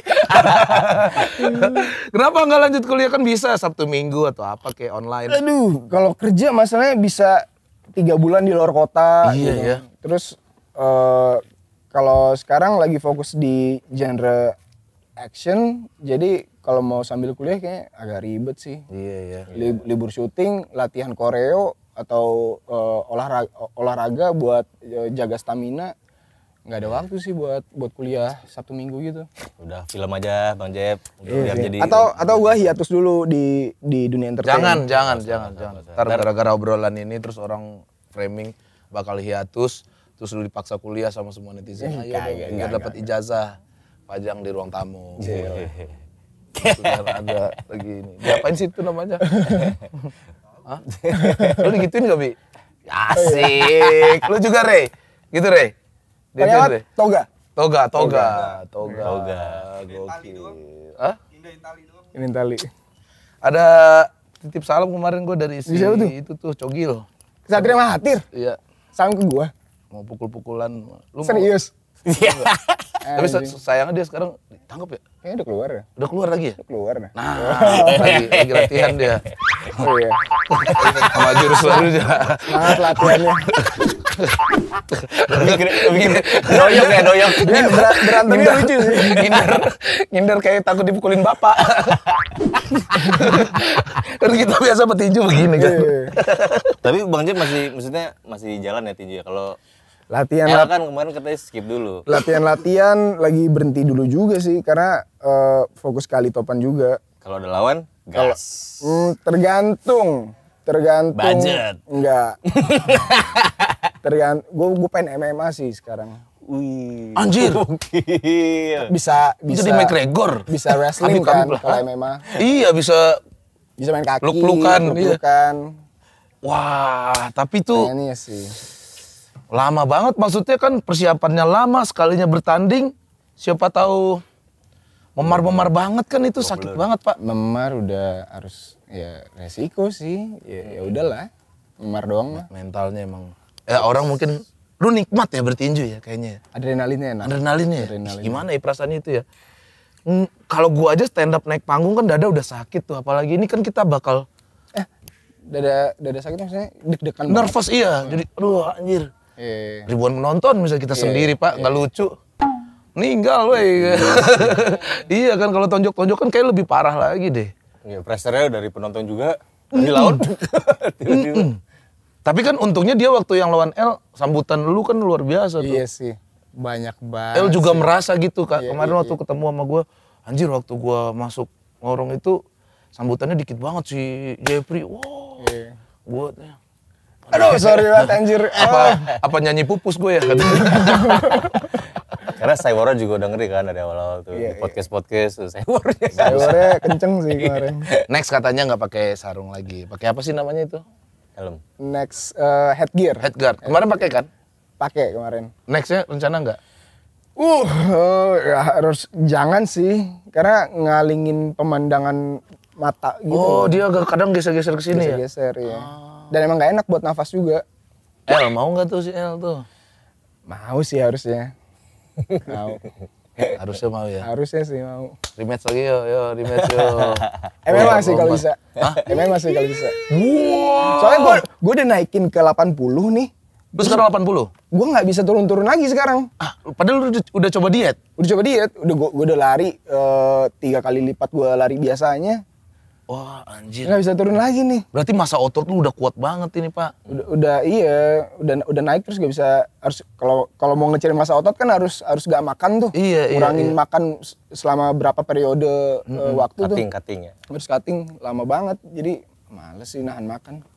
Kenapa nggak lanjut kuliah kan bisa Sabtu Minggu atau apa kayak online. Aduh, kalau kerja masalahnya bisa tiga bulan di luar kota iya, gitu. Iya. Terus uh, kalau sekarang lagi fokus di genre action, jadi kalau mau sambil kuliah kayak agak ribet sih. Iya iya. Lib libur syuting, latihan koreo atau uh, eh, olahraga, olahraga buat uh, jaga stamina nggak ada waktu sih buat buat kuliah Sabtu Minggu gitu. Udah film aja Bang Jeb. Udah iya, iya. jadi atau atau gua hiatus dulu di di dunia entertain Jangan, jangan, jangan, jangan. Ntar gara-gara obrolan ini terus orang framing bakal hiatus terus lu dipaksa kuliah sama semua netizen. Iya, Ayo iya, iya, biar dapat ijazah pajang di ruang tamu. Gitu kan. Sudah ada lagi ini. Diapain sih itu namanya? Lu digituin gak, Bi? Asik. Lu juga, Rey. Gitu, Rey dia Toga. Toga, toga, toga. Toga. Gokil. Hah? Pindahin tali doang. Pindahin Ada titip salam kemarin gue dari si Siapa tuh? itu tuh Cogil. Satria Mahathir. Iya. Salam ke gue. Mau pukul-pukulan. Lu Serius. Iya. Tapi sayangnya dia sekarang ditangkap ya? Kayaknya udah keluar ya. Udah keluar lagi ya? keluar nah. Nah, lagi, lagi latihan dia. Oh iya. Sama jurus baru dia. Semangat latihannya. bikin, doyok ya doyok. Ini ber berantemnya lucu sih. Ngindar, ngindar kayak takut dipukulin bapak. kan kita biasa petinju begini kan. Iya. Tapi Bang Jem masih maksudnya masih jalan ya tinju ya kalau latihan El eh, kan kemarin katanya skip dulu. Latihan-latihan lagi berhenti dulu juga sih karena uh, fokus kali topan juga. Kalau ada lawan gas. Kalo, hmm, tergantung, tergantung. Budget. Enggak. tergantung. Gue gue pengen MMA sih sekarang. Wih. Anjir. Bisa bisa jadi McGregor. Bisa wrestling kan kalau MMA. Iya bisa bisa main kaki, luk-lukan, iya. luk-lukan. Iya. Wah, tapi tuh nah, Kayaknya sih lama banget maksudnya kan persiapannya lama sekalinya bertanding siapa tahu memar-memar banget kan itu sakit Bener. banget pak memar udah harus ya resiko sih ya, ya udahlah memar doang lah mentalnya emang ya orang mungkin lu nikmat ya bertinju ya kayaknya ya. adrenalinnya enak adrenalinnya, ya? adrenalinnya. Ya? gimana ya perasaan itu ya hmm, kalau gua aja stand up naik panggung kan dada udah sakit tuh apalagi ini kan kita bakal eh dada dada sakit maksudnya deg-degan nervous banget. iya jadi aduh anjir yeah. ribuan penonton misalnya kita yeah. sendiri pak iya. nggak yeah. lucu ninggal weh iya, iya, iya kan kalau tonjok-tonjok kan kayak lebih parah lagi deh ya dari penonton juga mm. di laut mm. tapi kan untungnya dia waktu yang lawan L sambutan lu kan luar biasa tuh iya sih banyak banget L juga sih. merasa gitu kak iya, kemarin iya, waktu iya. ketemu sama gue anjir waktu gue masuk lorong itu sambutannya dikit banget si Jeffrey wow yeah. gue Aduh, sorry banget anjir. apa oh. apa nyanyi pupus gue ya? Karena Saiwara juga udah ngeri kan dari awal-awal tuh yeah, di iya. podcast-podcast yeah. Saiwara Saiwara kenceng sih kemarin. Next katanya gak pakai sarung lagi. Pakai apa sih namanya itu? Helm. Next uh, headgear. headgear Kemarin pakai kan? Pakai kemarin. Nextnya rencana gak? Uh, oh, ya harus jangan sih karena ngalingin pemandangan mata gitu. Oh, dia kadang geser-geser ke sini ya. Geser-geser ya. Ah. Dan emang gak enak buat nafas juga. El mau nggak tuh si El tuh? Mau sih harusnya. mau. harusnya mau ya. Harusnya sih mau. Rematch lagi yo, yo rematch yo. MMA oh, masih kalau bisa. Hah? MMA masih kalau bisa. Soalnya gue gue udah naikin ke 80 nih. Lu sekarang 80? Gue gak bisa turun-turun lagi sekarang. Ah, padahal lu udah, coba diet? Udah coba diet, udah gue udah lari uh, tiga kali lipat gue lari biasanya. Wah anjir. Nggak bisa turun lagi nih. Berarti masa otot lu udah kuat banget ini pak. Udah, udah iya, udah udah naik terus gak bisa harus kalau kalau mau ngecilin masa otot kan harus harus gak makan tuh. Iya, iya Kurangin iya. iya. makan selama berapa periode mm -hmm. waktu cutting, tuh. Cutting ya. Harus cutting lama banget jadi males sih nahan makan.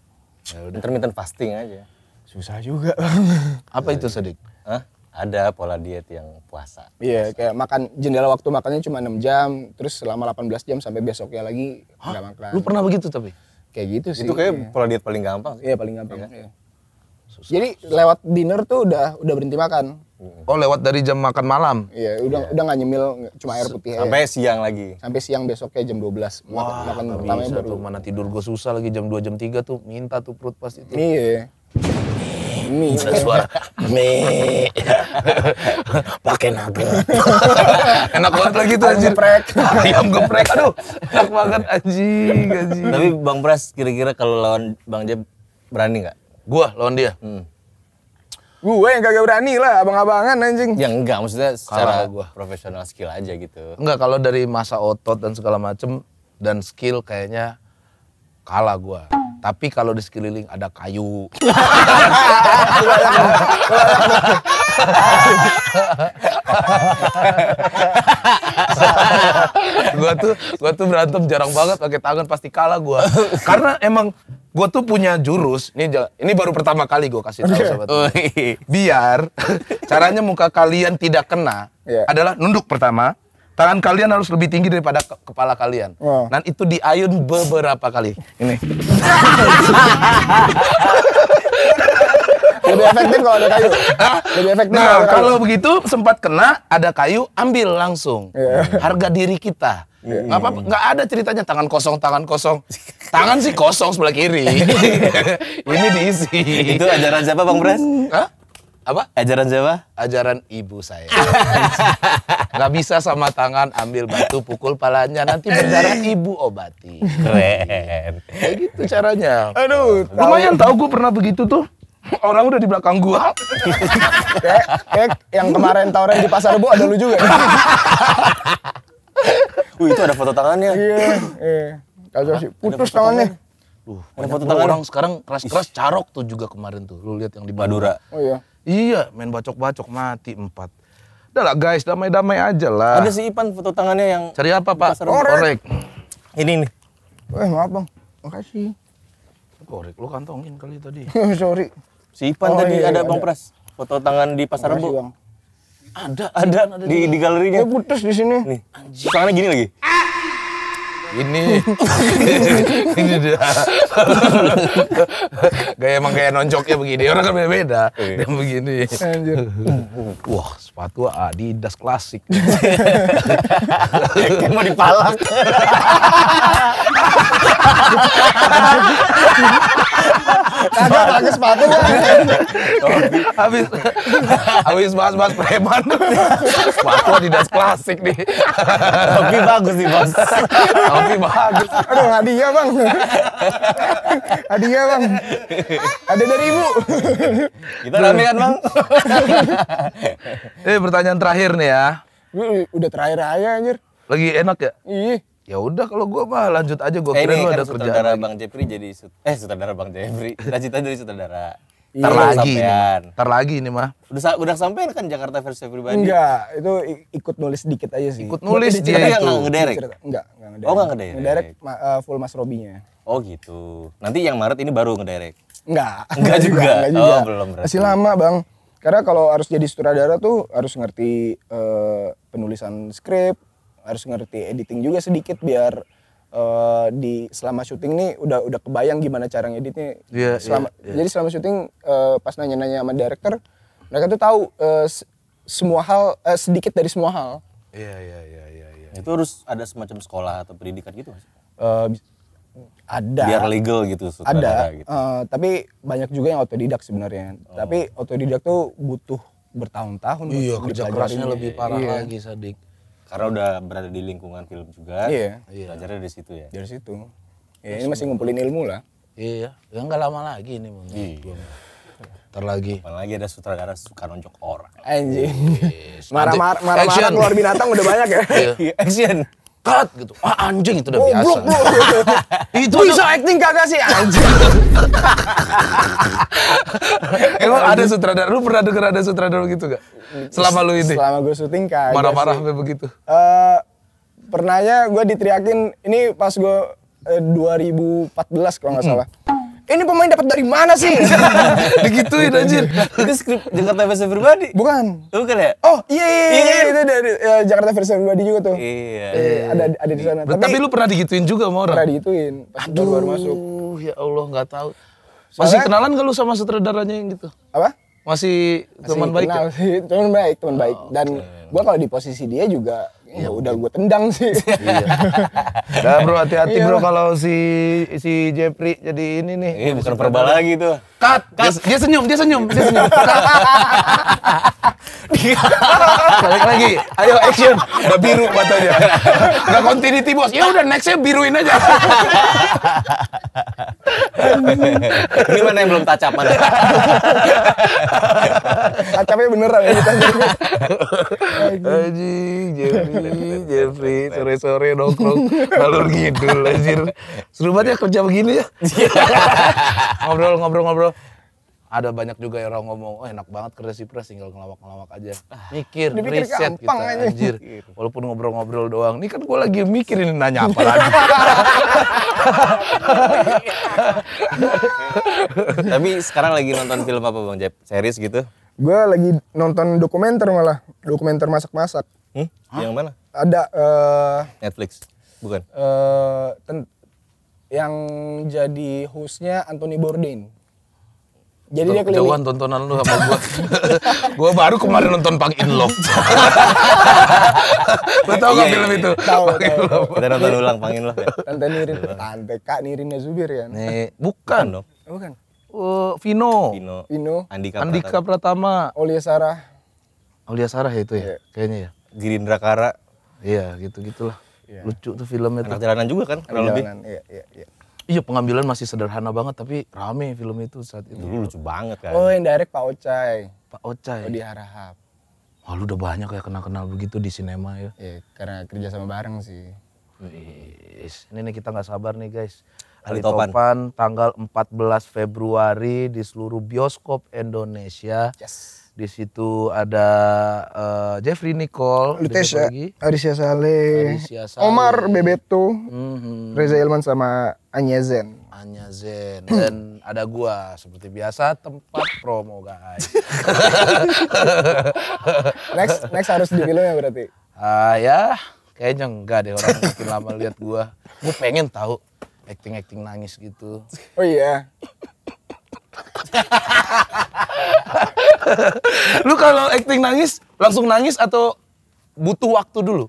Ya udah. Intermittent fasting aja. Susah juga. Apa itu Sedik? Hah? ada pola diet yang puasa. Iya, yeah, kayak makan jendela waktu makannya cuma 6 jam, terus selama 18 jam sampai besoknya lagi nggak makan. Lu pernah begitu tapi? Kayak gitu sih. Itu kayak yeah. pola diet paling gampang. Iya, paling gampang. Yeah. Iya. Susah, Jadi susah. lewat dinner tuh udah udah berhenti makan. Oh, lewat dari jam makan malam. Iya, udah yeah. udah nggak nyemil cuma air putih Sampai aja. siang lagi. Sampai siang besoknya jam 12. Wah, makan, makan pertamanya baru. Tuh, mana tidur gue susah lagi jam 2 jam 3 tuh minta tuh perut pasti tuh. Iya mi suara mi pakai naga enak banget lagi tuh anjir geprek ayam geprek aduh enak banget anjing anjing tapi bang Pras kira-kira kalau lawan bang Jeb berani nggak gua lawan dia hmm. gue yang kagak berani lah abang-abangan anjing ya enggak maksudnya secara gua. profesional skill aja gitu enggak kalau dari masa otot dan segala macem dan skill kayaknya kalah gua tapi kalau di sekeliling ada kayu gua tuh gua tuh berantem jarang banget pakai tangan pasti kalah gua. Karena emang gue tuh punya jurus ini ini baru pertama kali gue kasih tahu sahabat. Oh, iya. biar caranya muka kalian tidak kena yeah. adalah nunduk pertama tangan kalian harus lebih tinggi daripada ke kepala kalian wow. dan itu diayun beberapa kali ini lebih efektif kalau ada kayu. Lebih efektif. Nah, kalau, kalau begitu sempat kena ada kayu, ambil langsung. Yeah. Harga diri kita. Yeah. Apa nggak ada ceritanya tangan kosong, tangan kosong. Tangan sih kosong sebelah kiri. Ini diisi. Itu ajaran siapa Bang Bres? Apa? Ajaran siapa? Ajaran ibu saya. Gak bisa sama tangan ambil batu pukul palanya nanti berdarah ibu obati. Keren. Kayak gitu caranya. Aduh, lumayan tau gue pernah begitu tuh orang udah di belakang gua. kayak, kayak yang kemarin tawaran di pasar bu ada lu juga. Wih itu ada foto tangannya. Iya. iya. Kacau sih. Putus tangannya. Uh, ada foto tangan orang sekarang keras-keras carok tuh juga kemarin tuh. Lu lihat yang di Madura. Oh iya. Iya, main bacok-bacok mati empat. Udah lah guys, damai-damai aja lah. Ada si Ipan foto tangannya yang Cari apa, Pak? Korek. Ini nih. Eh, maaf, Bang. Makasih. Korek lu kantongin kali tadi. Sorry. Si Ipan oh, tadi iya, ada iya, Bang ada. Pras. Foto tangan di Pasar Rebo. Ada, ada, ada di, di, di galerinya. Ya putus di sini. Nih. Anjir. Tangannya gini lagi. Ini ini dia. gaya emang kayak noncoknya begini. Orang kan beda-beda. Iya. Yang begini. Anjir. Wah, sepatu Adidas klasik. Kayak mau dipalak. Kagak pakai sepatu Habis habis bahas-bahas preman. Sepatu tidak klasik nih. Tapi bagus nih, Bos. Tapi bagus. Aduh, hadiah, Bang. Hadiah, Bang. Ada dari Ibu. Kita rame kan, Bang? Ini pertanyaan terakhir nih ya. Udah terakhir aja anjir. Lagi enak ya? Iya ya udah kalau gue mah lanjut aja gue eh, kira lu kan ada kerjaan Bang Jeffrey jadi sut eh sutradara Bang Jeffrey cita-cita jadi sutradara Ntar iya, lagi, ntar lagi ini mah. Udah udah sampai kan Jakarta versi pribadi. Enggak, itu ikut nulis sedikit aja sih. Ikut nulis dia, itu. Enggak ngederek. Enggak, enggak ngederek. Oh, enggak ngederek. Ngederek ma uh, full Mas Robinya. Oh, gitu. Nanti yang Maret ini baru ngederek. Enggak. Enggak juga. Enggak juga. Oh, belum berarti. Masih lama, Bang. Karena kalau harus jadi sutradara tuh harus ngerti uh, penulisan skrip, harus ngerti editing juga sedikit biar uh, di selama syuting nih udah udah kebayang gimana cara ngeditnya. Yeah, iya, selama yeah, yeah. jadi selama syuting uh, pas nanya-nanya sama director mereka tuh tahu uh, semua hal uh, sedikit dari semua hal. Iya iya iya iya iya. Itu harus ada semacam sekolah atau pendidikan gitu Mas? Uh, ada. Biar legal gitu Ada. Gitu. Uh, tapi banyak juga yang otodidak sebenarnya. Oh. Tapi otodidak tuh butuh bertahun-tahun iya, kerja kerasnya lebih parah iya. lagi Sadik karena udah berada di lingkungan film juga. Iya. iya. Belajarnya dari situ ya. Dari situ. Ya, ini masih ngumpulin ilmu lah. Iya, ya nggak lama lagi ini mungkin. Iya. Ntar lagi. Apalagi ada sutradara suka nonjok orang. Anjing. Marah-marah keluar binatang udah banyak ya. Iya. Action kat gitu. Ah anjing itu udah oh, biasa. Blok, blok, itu bisa ada... acting kagak sih anjing. Emang ada sutradara, lu pernah denger ada sutradara gitu gak? Selama lu ini? Selama gue syuting kagak Marah-marah sampai begitu? Uh, pernahnya gue diteriakin, ini pas gue uh, 2014 kalau gak hmm. salah. Hmm ini pemain dapat dari mana sih? Begituin gitu anjir. Itu skrip Jakarta versi pribadi. Bukan. Bukan ya? Oh, iya iya iya. Itu dari ya, Jakarta versi pribadi juga tuh. Iya. iya. ada ada di sana. Tapi, lu pernah digituin juga sama orang? Pernah digituin Aduh, baru masuk. ya Allah enggak tahu. Masih Soalnya, kenalan gak lu sama sutradaranya yang gitu? Apa? Masih, masih teman baik. Ya? Kenal ya? teman baik, teman oh, baik. Dan okay. gua kalau di posisi dia juga ya udah gitu. gue tendang sih. iya. Nah, bro hati-hati bro iya. kalau si si Jepri jadi ini nih. Iya, bukan perbal kan lagi tuh. Cut. Cut. Dia, dia senyum, dia senyum, dia senyum. Balik lagi. Ayo action. Udah biru matanya. Udah continuity bos. Ya udah nextnya biruin aja. Ini mana yang belum mana? Tacapnya beneran ya. Aji, Jeffrey, Jeffrey, sore-sore nongkrong, lalu ngidul, anjir. Seru banget ya iya. kerja begini ya. Ngobrol-ngobrol-ngobrol. Ada banyak juga yang orang ngomong, oh enak banget kerja si pres, tinggal ngelawak-ngelawak aja. Ah, mikir, Dipikir riset kita, gitu, aja. anjir. Gitu. Walaupun ngobrol-ngobrol doang, ini kan gue lagi mikir ini nanya apa lagi. Tapi sekarang lagi nonton film apa Bang Jep? Series gitu? Gue lagi nonton dokumenter malah, dokumenter masak-masak. Hmm? Yang mana? Ada. Uh, Netflix? Bukan? Uh, yang jadi hostnya Anthony Bourdain. Jadi dia keliling. Jauhan tontonan lu sama gua. gua baru kemarin nonton Pang In Love. lu tau gak iya, film iya, itu? Iya. Tahu. Kita nonton ulang Pang In Love ya. Tante Nirin, Tante Kak Nirinnya Zubir ya. Nih, bukan dong. Bukan. Uh, Vino. Vino. Vino. Andika, Andika Pratama. Pratama. Olia Sarah. Olia Sarah ya itu ya, yeah. kayaknya ya. Girindra Kara. Iya, gitu-gitulah yeah. lucu tuh filmnya Anak jalanan juga kan kurang lebih iya, iya, iya. Iya pengambilan masih sederhana banget tapi rame film itu saat itu. Dulu lucu banget kan. Oh yang direct Pak Ocai. Pak Ocai. Oh di Harahap. Wah lu udah banyak ya kenal-kenal begitu di sinema ya. Iya karena kerja sama bareng sih. Yes. Ini nih kita nggak sabar nih guys. Ali Topan. Topan tanggal 14 Februari di seluruh bioskop Indonesia. Yes di situ ada uh, Jeffrey Nicole, Lutesha, Arisya Saleh, Omar Bebeto, mm-hmm. Reza Ilman sama Anya Zen. Anya Zen dan ada gua seperti biasa tempat promo guys. next next harus di film ya berarti. Ah uh, ya kayaknya enggak deh orang makin lama lihat gua. Gua pengen tahu acting acting nangis gitu. Oh iya. lu kalau acting nangis langsung nangis atau butuh waktu dulu?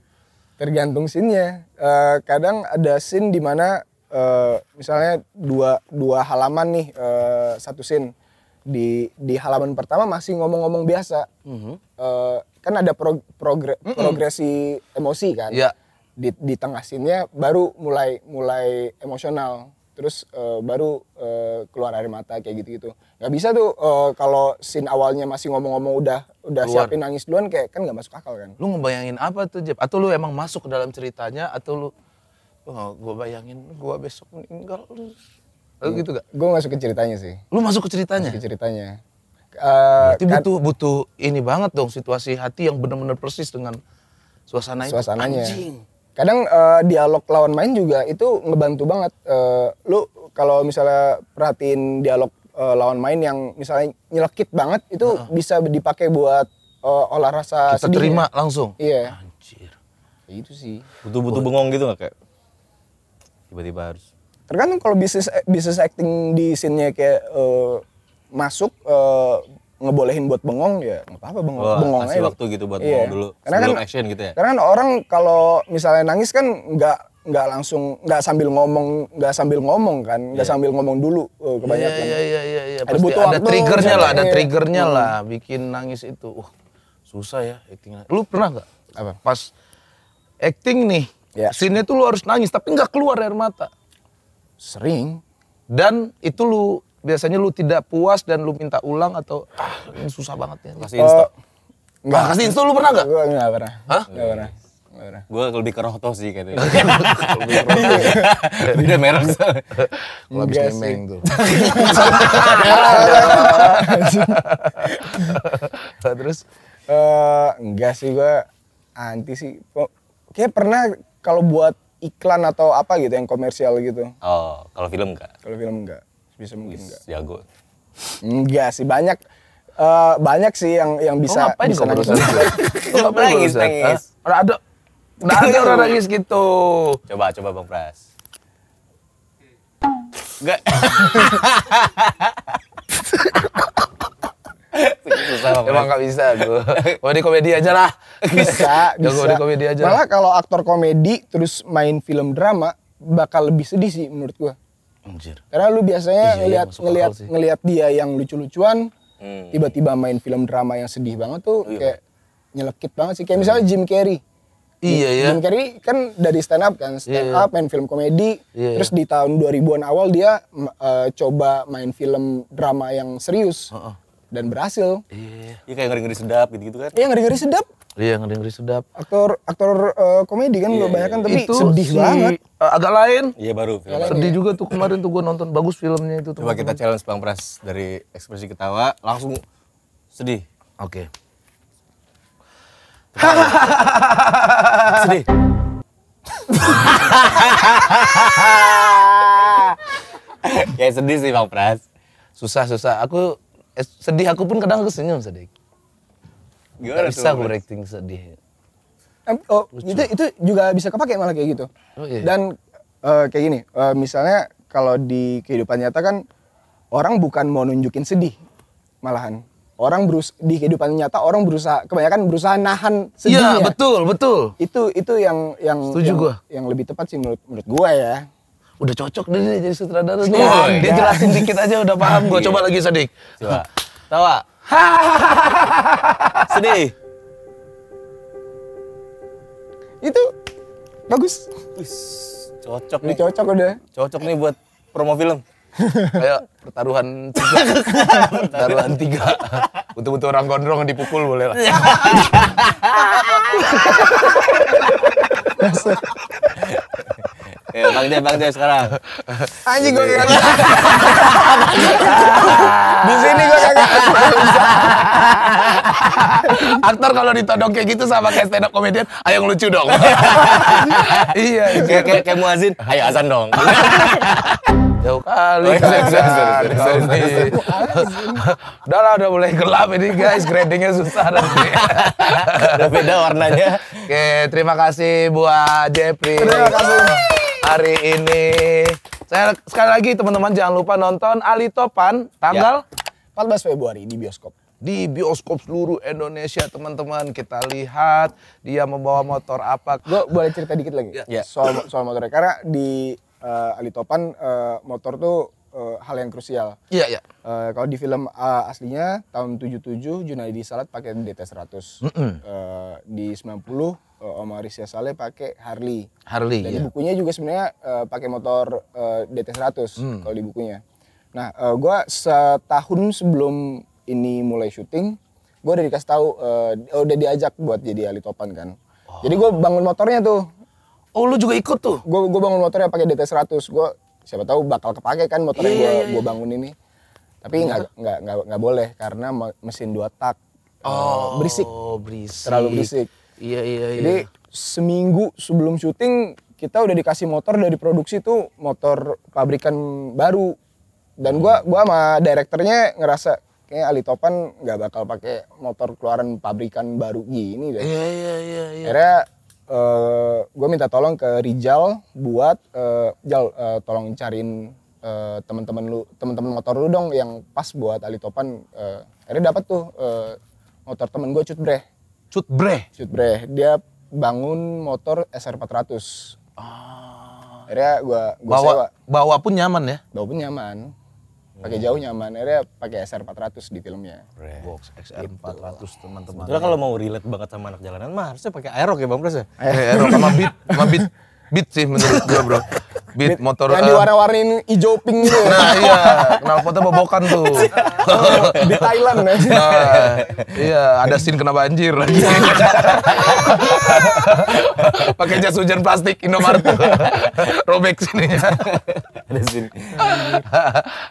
Tergantung scene-nya. Uh, kadang ada scene di mana uh, misalnya dua, dua halaman nih uh, satu scene di di halaman pertama masih ngomong-ngomong biasa. Mm-hmm. Uh, kan ada pro, progre, mm-hmm. progresi emosi kan. Yeah. Di, di tengah scene-nya baru mulai mulai emosional terus uh, baru uh, keluar air mata kayak gitu-gitu nggak bisa tuh uh, kalau scene awalnya masih ngomong-ngomong udah udah keluar. siapin nangis duluan kayak kan nggak masuk akal kan lu ngebayangin apa tuh Jeb atau lu emang masuk ke dalam ceritanya atau lu oh, gue bayangin gue besok meninggal lu Lalu iya. gitu gak? Gue masuk ke ceritanya sih. Lu masuk ke ceritanya? Masuk ke ceritanya. Uh, Berarti kan, butuh butuh ini banget dong situasi hati yang benar-benar persis dengan suasana suasananya. Itu. Anjing kadang uh, dialog lawan main juga itu ngebantu banget uh, lu kalau misalnya perhatiin dialog uh, lawan main yang misalnya nyelekit banget itu uh bisa dipakai buat uh, olah rasa kita sedih, terima langsung iya yeah. anjir ya, itu sih butuh-butuh bengong gitu nggak kayak tiba-tiba harus tergantung kalau bisnis bisnis acting di scene kayak uh, masuk uh, ngebolehin buat bengong ya nggak apa-apa bengong, oh, bengong aja. waktu gitu buat iya. bengong dulu. Karena kan action gitu ya. Karena kan orang kalau misalnya nangis kan nggak nggak langsung nggak sambil ngomong nggak sambil ngomong kan nggak yeah. sambil ngomong dulu oh, kebanyakan yeah, yeah, yeah, yeah. Pasti ada butuh ada triggernya lah ada iya. triggernya lah hmm. bikin nangis itu Uh susah ya acting lu pernah nggak apa pas acting nih yeah. scene tuh lu harus nangis tapi nggak keluar air mata sering dan itu lu biasanya lu tidak puas dan lu minta ulang atau ah ini susah banget ya. Kasih oh. insta. enggak. Ah, kasih insta lu pernah enggak? Gue enggak pernah. Hah? Enggak pernah. Gue lebih ke rohto sih kayaknya. Iya. merah sih. Kalau habis nemeng tuh. Terus? Uh, enggak sih gue anti sih. Kayak pernah kalau buat iklan atau apa gitu yang komersial gitu. Oh, kalau film enggak? Kalau film enggak bisa mungkin enggak? Jago. Enggak sih banyak uh, banyak sih yang yang bisa oh, bisa nangis. Lu nangis nangis? Ada ada udah ada orang nangis gitu. Coba coba Bang Pras. Enggak. Susah Emang gak bisa gue. Mau di komedi aja lah. Bisa, bisa. di komedi aja. Malah kalau aktor komedi terus main film drama bakal lebih sedih sih menurut gue. Anjir. Karena lu biasanya ngelihat ngelihat ngelihat dia yang lucu-lucuan, tiba hmm. tiba-tiba main film drama yang sedih banget tuh iya. kayak nyelekit banget sih. Kayak hmm. misalnya Jim Carrey. Iya ya. Jim Carrey kan dari stand up kan, stand iya, iya. up main film komedi. Iya, iya. terus di tahun 2000-an awal dia uh, coba main film drama yang serius. Uh -uh. Dan berhasil. Iya, Iya. iya kayak ngeri-ngeri sedap gitu-gitu kan. Iya ngeri-ngeri sedap. Iya ngeri-ngeri sedap. Aktor aktor uh, komedi kan iya, iya banyak kan iya. tapi itu sedih si, banget. Uh, agak lain. Iya baru. Film. sedih ya. juga tuh kemarin tuh gue nonton bagus filmnya itu. Tuh, Coba kita challenge Bang Pras dari ekspresi ketawa langsung sedih. Oke. Okay. sedih. ya sedih sih Bang Pras. Susah susah. Aku Eh, sedih aku pun kadang aku senyum sedih. Gimana Gak bisa aku acting sedih. Oh, itu itu juga bisa kepake malah kayak gitu. Oh, iya. Dan uh, kayak gini, uh, misalnya kalau di kehidupan nyata kan orang bukan mau nunjukin sedih, malahan orang berus di kehidupan nyata orang berusaha kebanyakan berusaha nahan iya, sedihnya. Iya betul betul. Itu itu yang yang Setuju yang, gua. yang lebih tepat sih menurut menurut gua ya udah cocok deh dia jadi sutradara nih. Oh, ya. dia iya. jelasin dikit aja udah paham gue. Iya. Coba lagi sedih Coba. Tawa. Sedih. Itu bagus. Is, cocok nih. Cocok udah. Cocok nih buat promo film. Kayak pertaruhan tiga. pertaruhan tiga. Untuk-untuk orang gondrong dipukul boleh lah. Ya, Bang Dev, Bang Dev sekarang. Anjing gue kagak. Di sini gue kagak. Aktor kalau ditodong kayak gitu sama kayak stand up comedian, ayo lucu dong. Iya, iya, kayak kayak kayak muazin, ayo azan dong. Jauh kali. Udah lah, udah mulai gelap ini guys, gradingnya susah nanti. udah beda warnanya. Oke, terima kasih buat Jeffrey. Terima kasih hari ini. Saya sekali lagi teman-teman jangan lupa nonton Ali Topan tanggal ya. 14 Februari di bioskop. Di bioskop seluruh Indonesia teman-teman kita lihat dia membawa motor apa. Gue boleh cerita dikit lagi ya. ya. soal soal motornya karena di uh, Ali Topan uh, motor tuh uh, hal yang krusial. Iya, iya. Uh, kalau di film uh, aslinya tahun 77 Junaidi Salat pakai DT 100. Mm -hmm. uh, di 90 Eh, Om Arisya Saleh pakai Harley. Harley. Dan iya. di bukunya juga sebenarnya uh, pakai motor uh, eh, DT100 hmm. kalau di bukunya. Nah, uh, gue setahun sebelum ini mulai syuting, gue udah dikasih tahu, uh, udah diajak buat jadi ahli topan kan. Oh. Jadi gue bangun motornya tuh. Oh, lu juga ikut tuh? Gue gue bangun motornya pakai DT100. Gue siapa tahu bakal kepake kan motor yang iya, gue yeah, gue iya. bangun ini. Tapi iya. nggak nggak nggak boleh karena mesin dua tak. Oh, berisik. berisik. Terlalu berisik. Iya iya iya. Jadi seminggu sebelum syuting kita udah dikasih motor dari produksi tuh motor pabrikan baru. Dan gua gua sama direkturnya ngerasa kayak Ali Topan nggak bakal pakai motor keluaran pabrikan baru gini deh. Iya iya iya iya. Akhirnya uh, eh, gue minta tolong ke Rijal buat uh, Jal uh, tolong cariin uh, teman-teman lu teman-teman motor lu dong yang pas buat Ali Topan uh, akhirnya dapat tuh uh, motor temen gua cut breh cut cut breh, Dia bangun motor SR 400. Ah. Akhirnya gua, gua bawa, sewa. Bawa pun nyaman ya? Bawa pun nyaman. Pakai jauh nyaman. Akhirnya pakai SR 400 di filmnya. Box XR 400 gitu. teman-teman. Sebenernya kalau mau relate banget sama anak jalanan mah harusnya pakai Aerox ya Bang Pres ya? Aerox sama Beat. Sama Beat. Beat sih menurut gue bro. Beat, motor yang eh. diwarna-warnin hijau pink gitu. Nah, iya. kenal foto bobokan tuh. di Thailand ya. Nah, iya, ada scene kena banjir lagi. Iya. Pakai jas hujan plastik Indomaret. Robek sini. ada scene.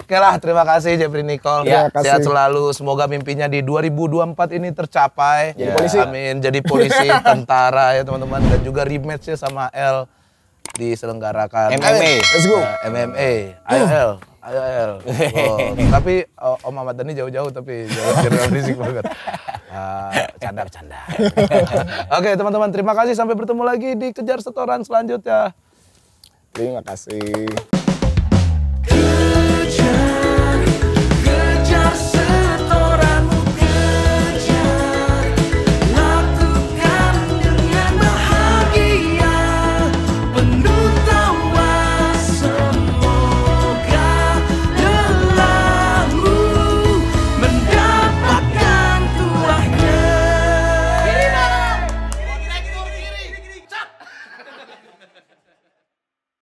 Oke lah, terima kasih Jeffrey Nicole. Ya, kasih. Sehat selalu. Semoga mimpinya di 2024 ini tercapai. Iya. Jadi ya. polisi. Amin. Jadi polisi, tentara ya teman-teman dan juga rematch ya sama L diselenggarakan MMA. Eh, let's go. Uh, MMA, IL, IL. Wow. tapi oh, Om Ahmad Dhani jauh-jauh tapi jauh jauh risik banget. Uh, ah, canda bercanda. Oke okay, teman-teman terima kasih sampai bertemu lagi di kejar setoran selanjutnya. Terima kasih.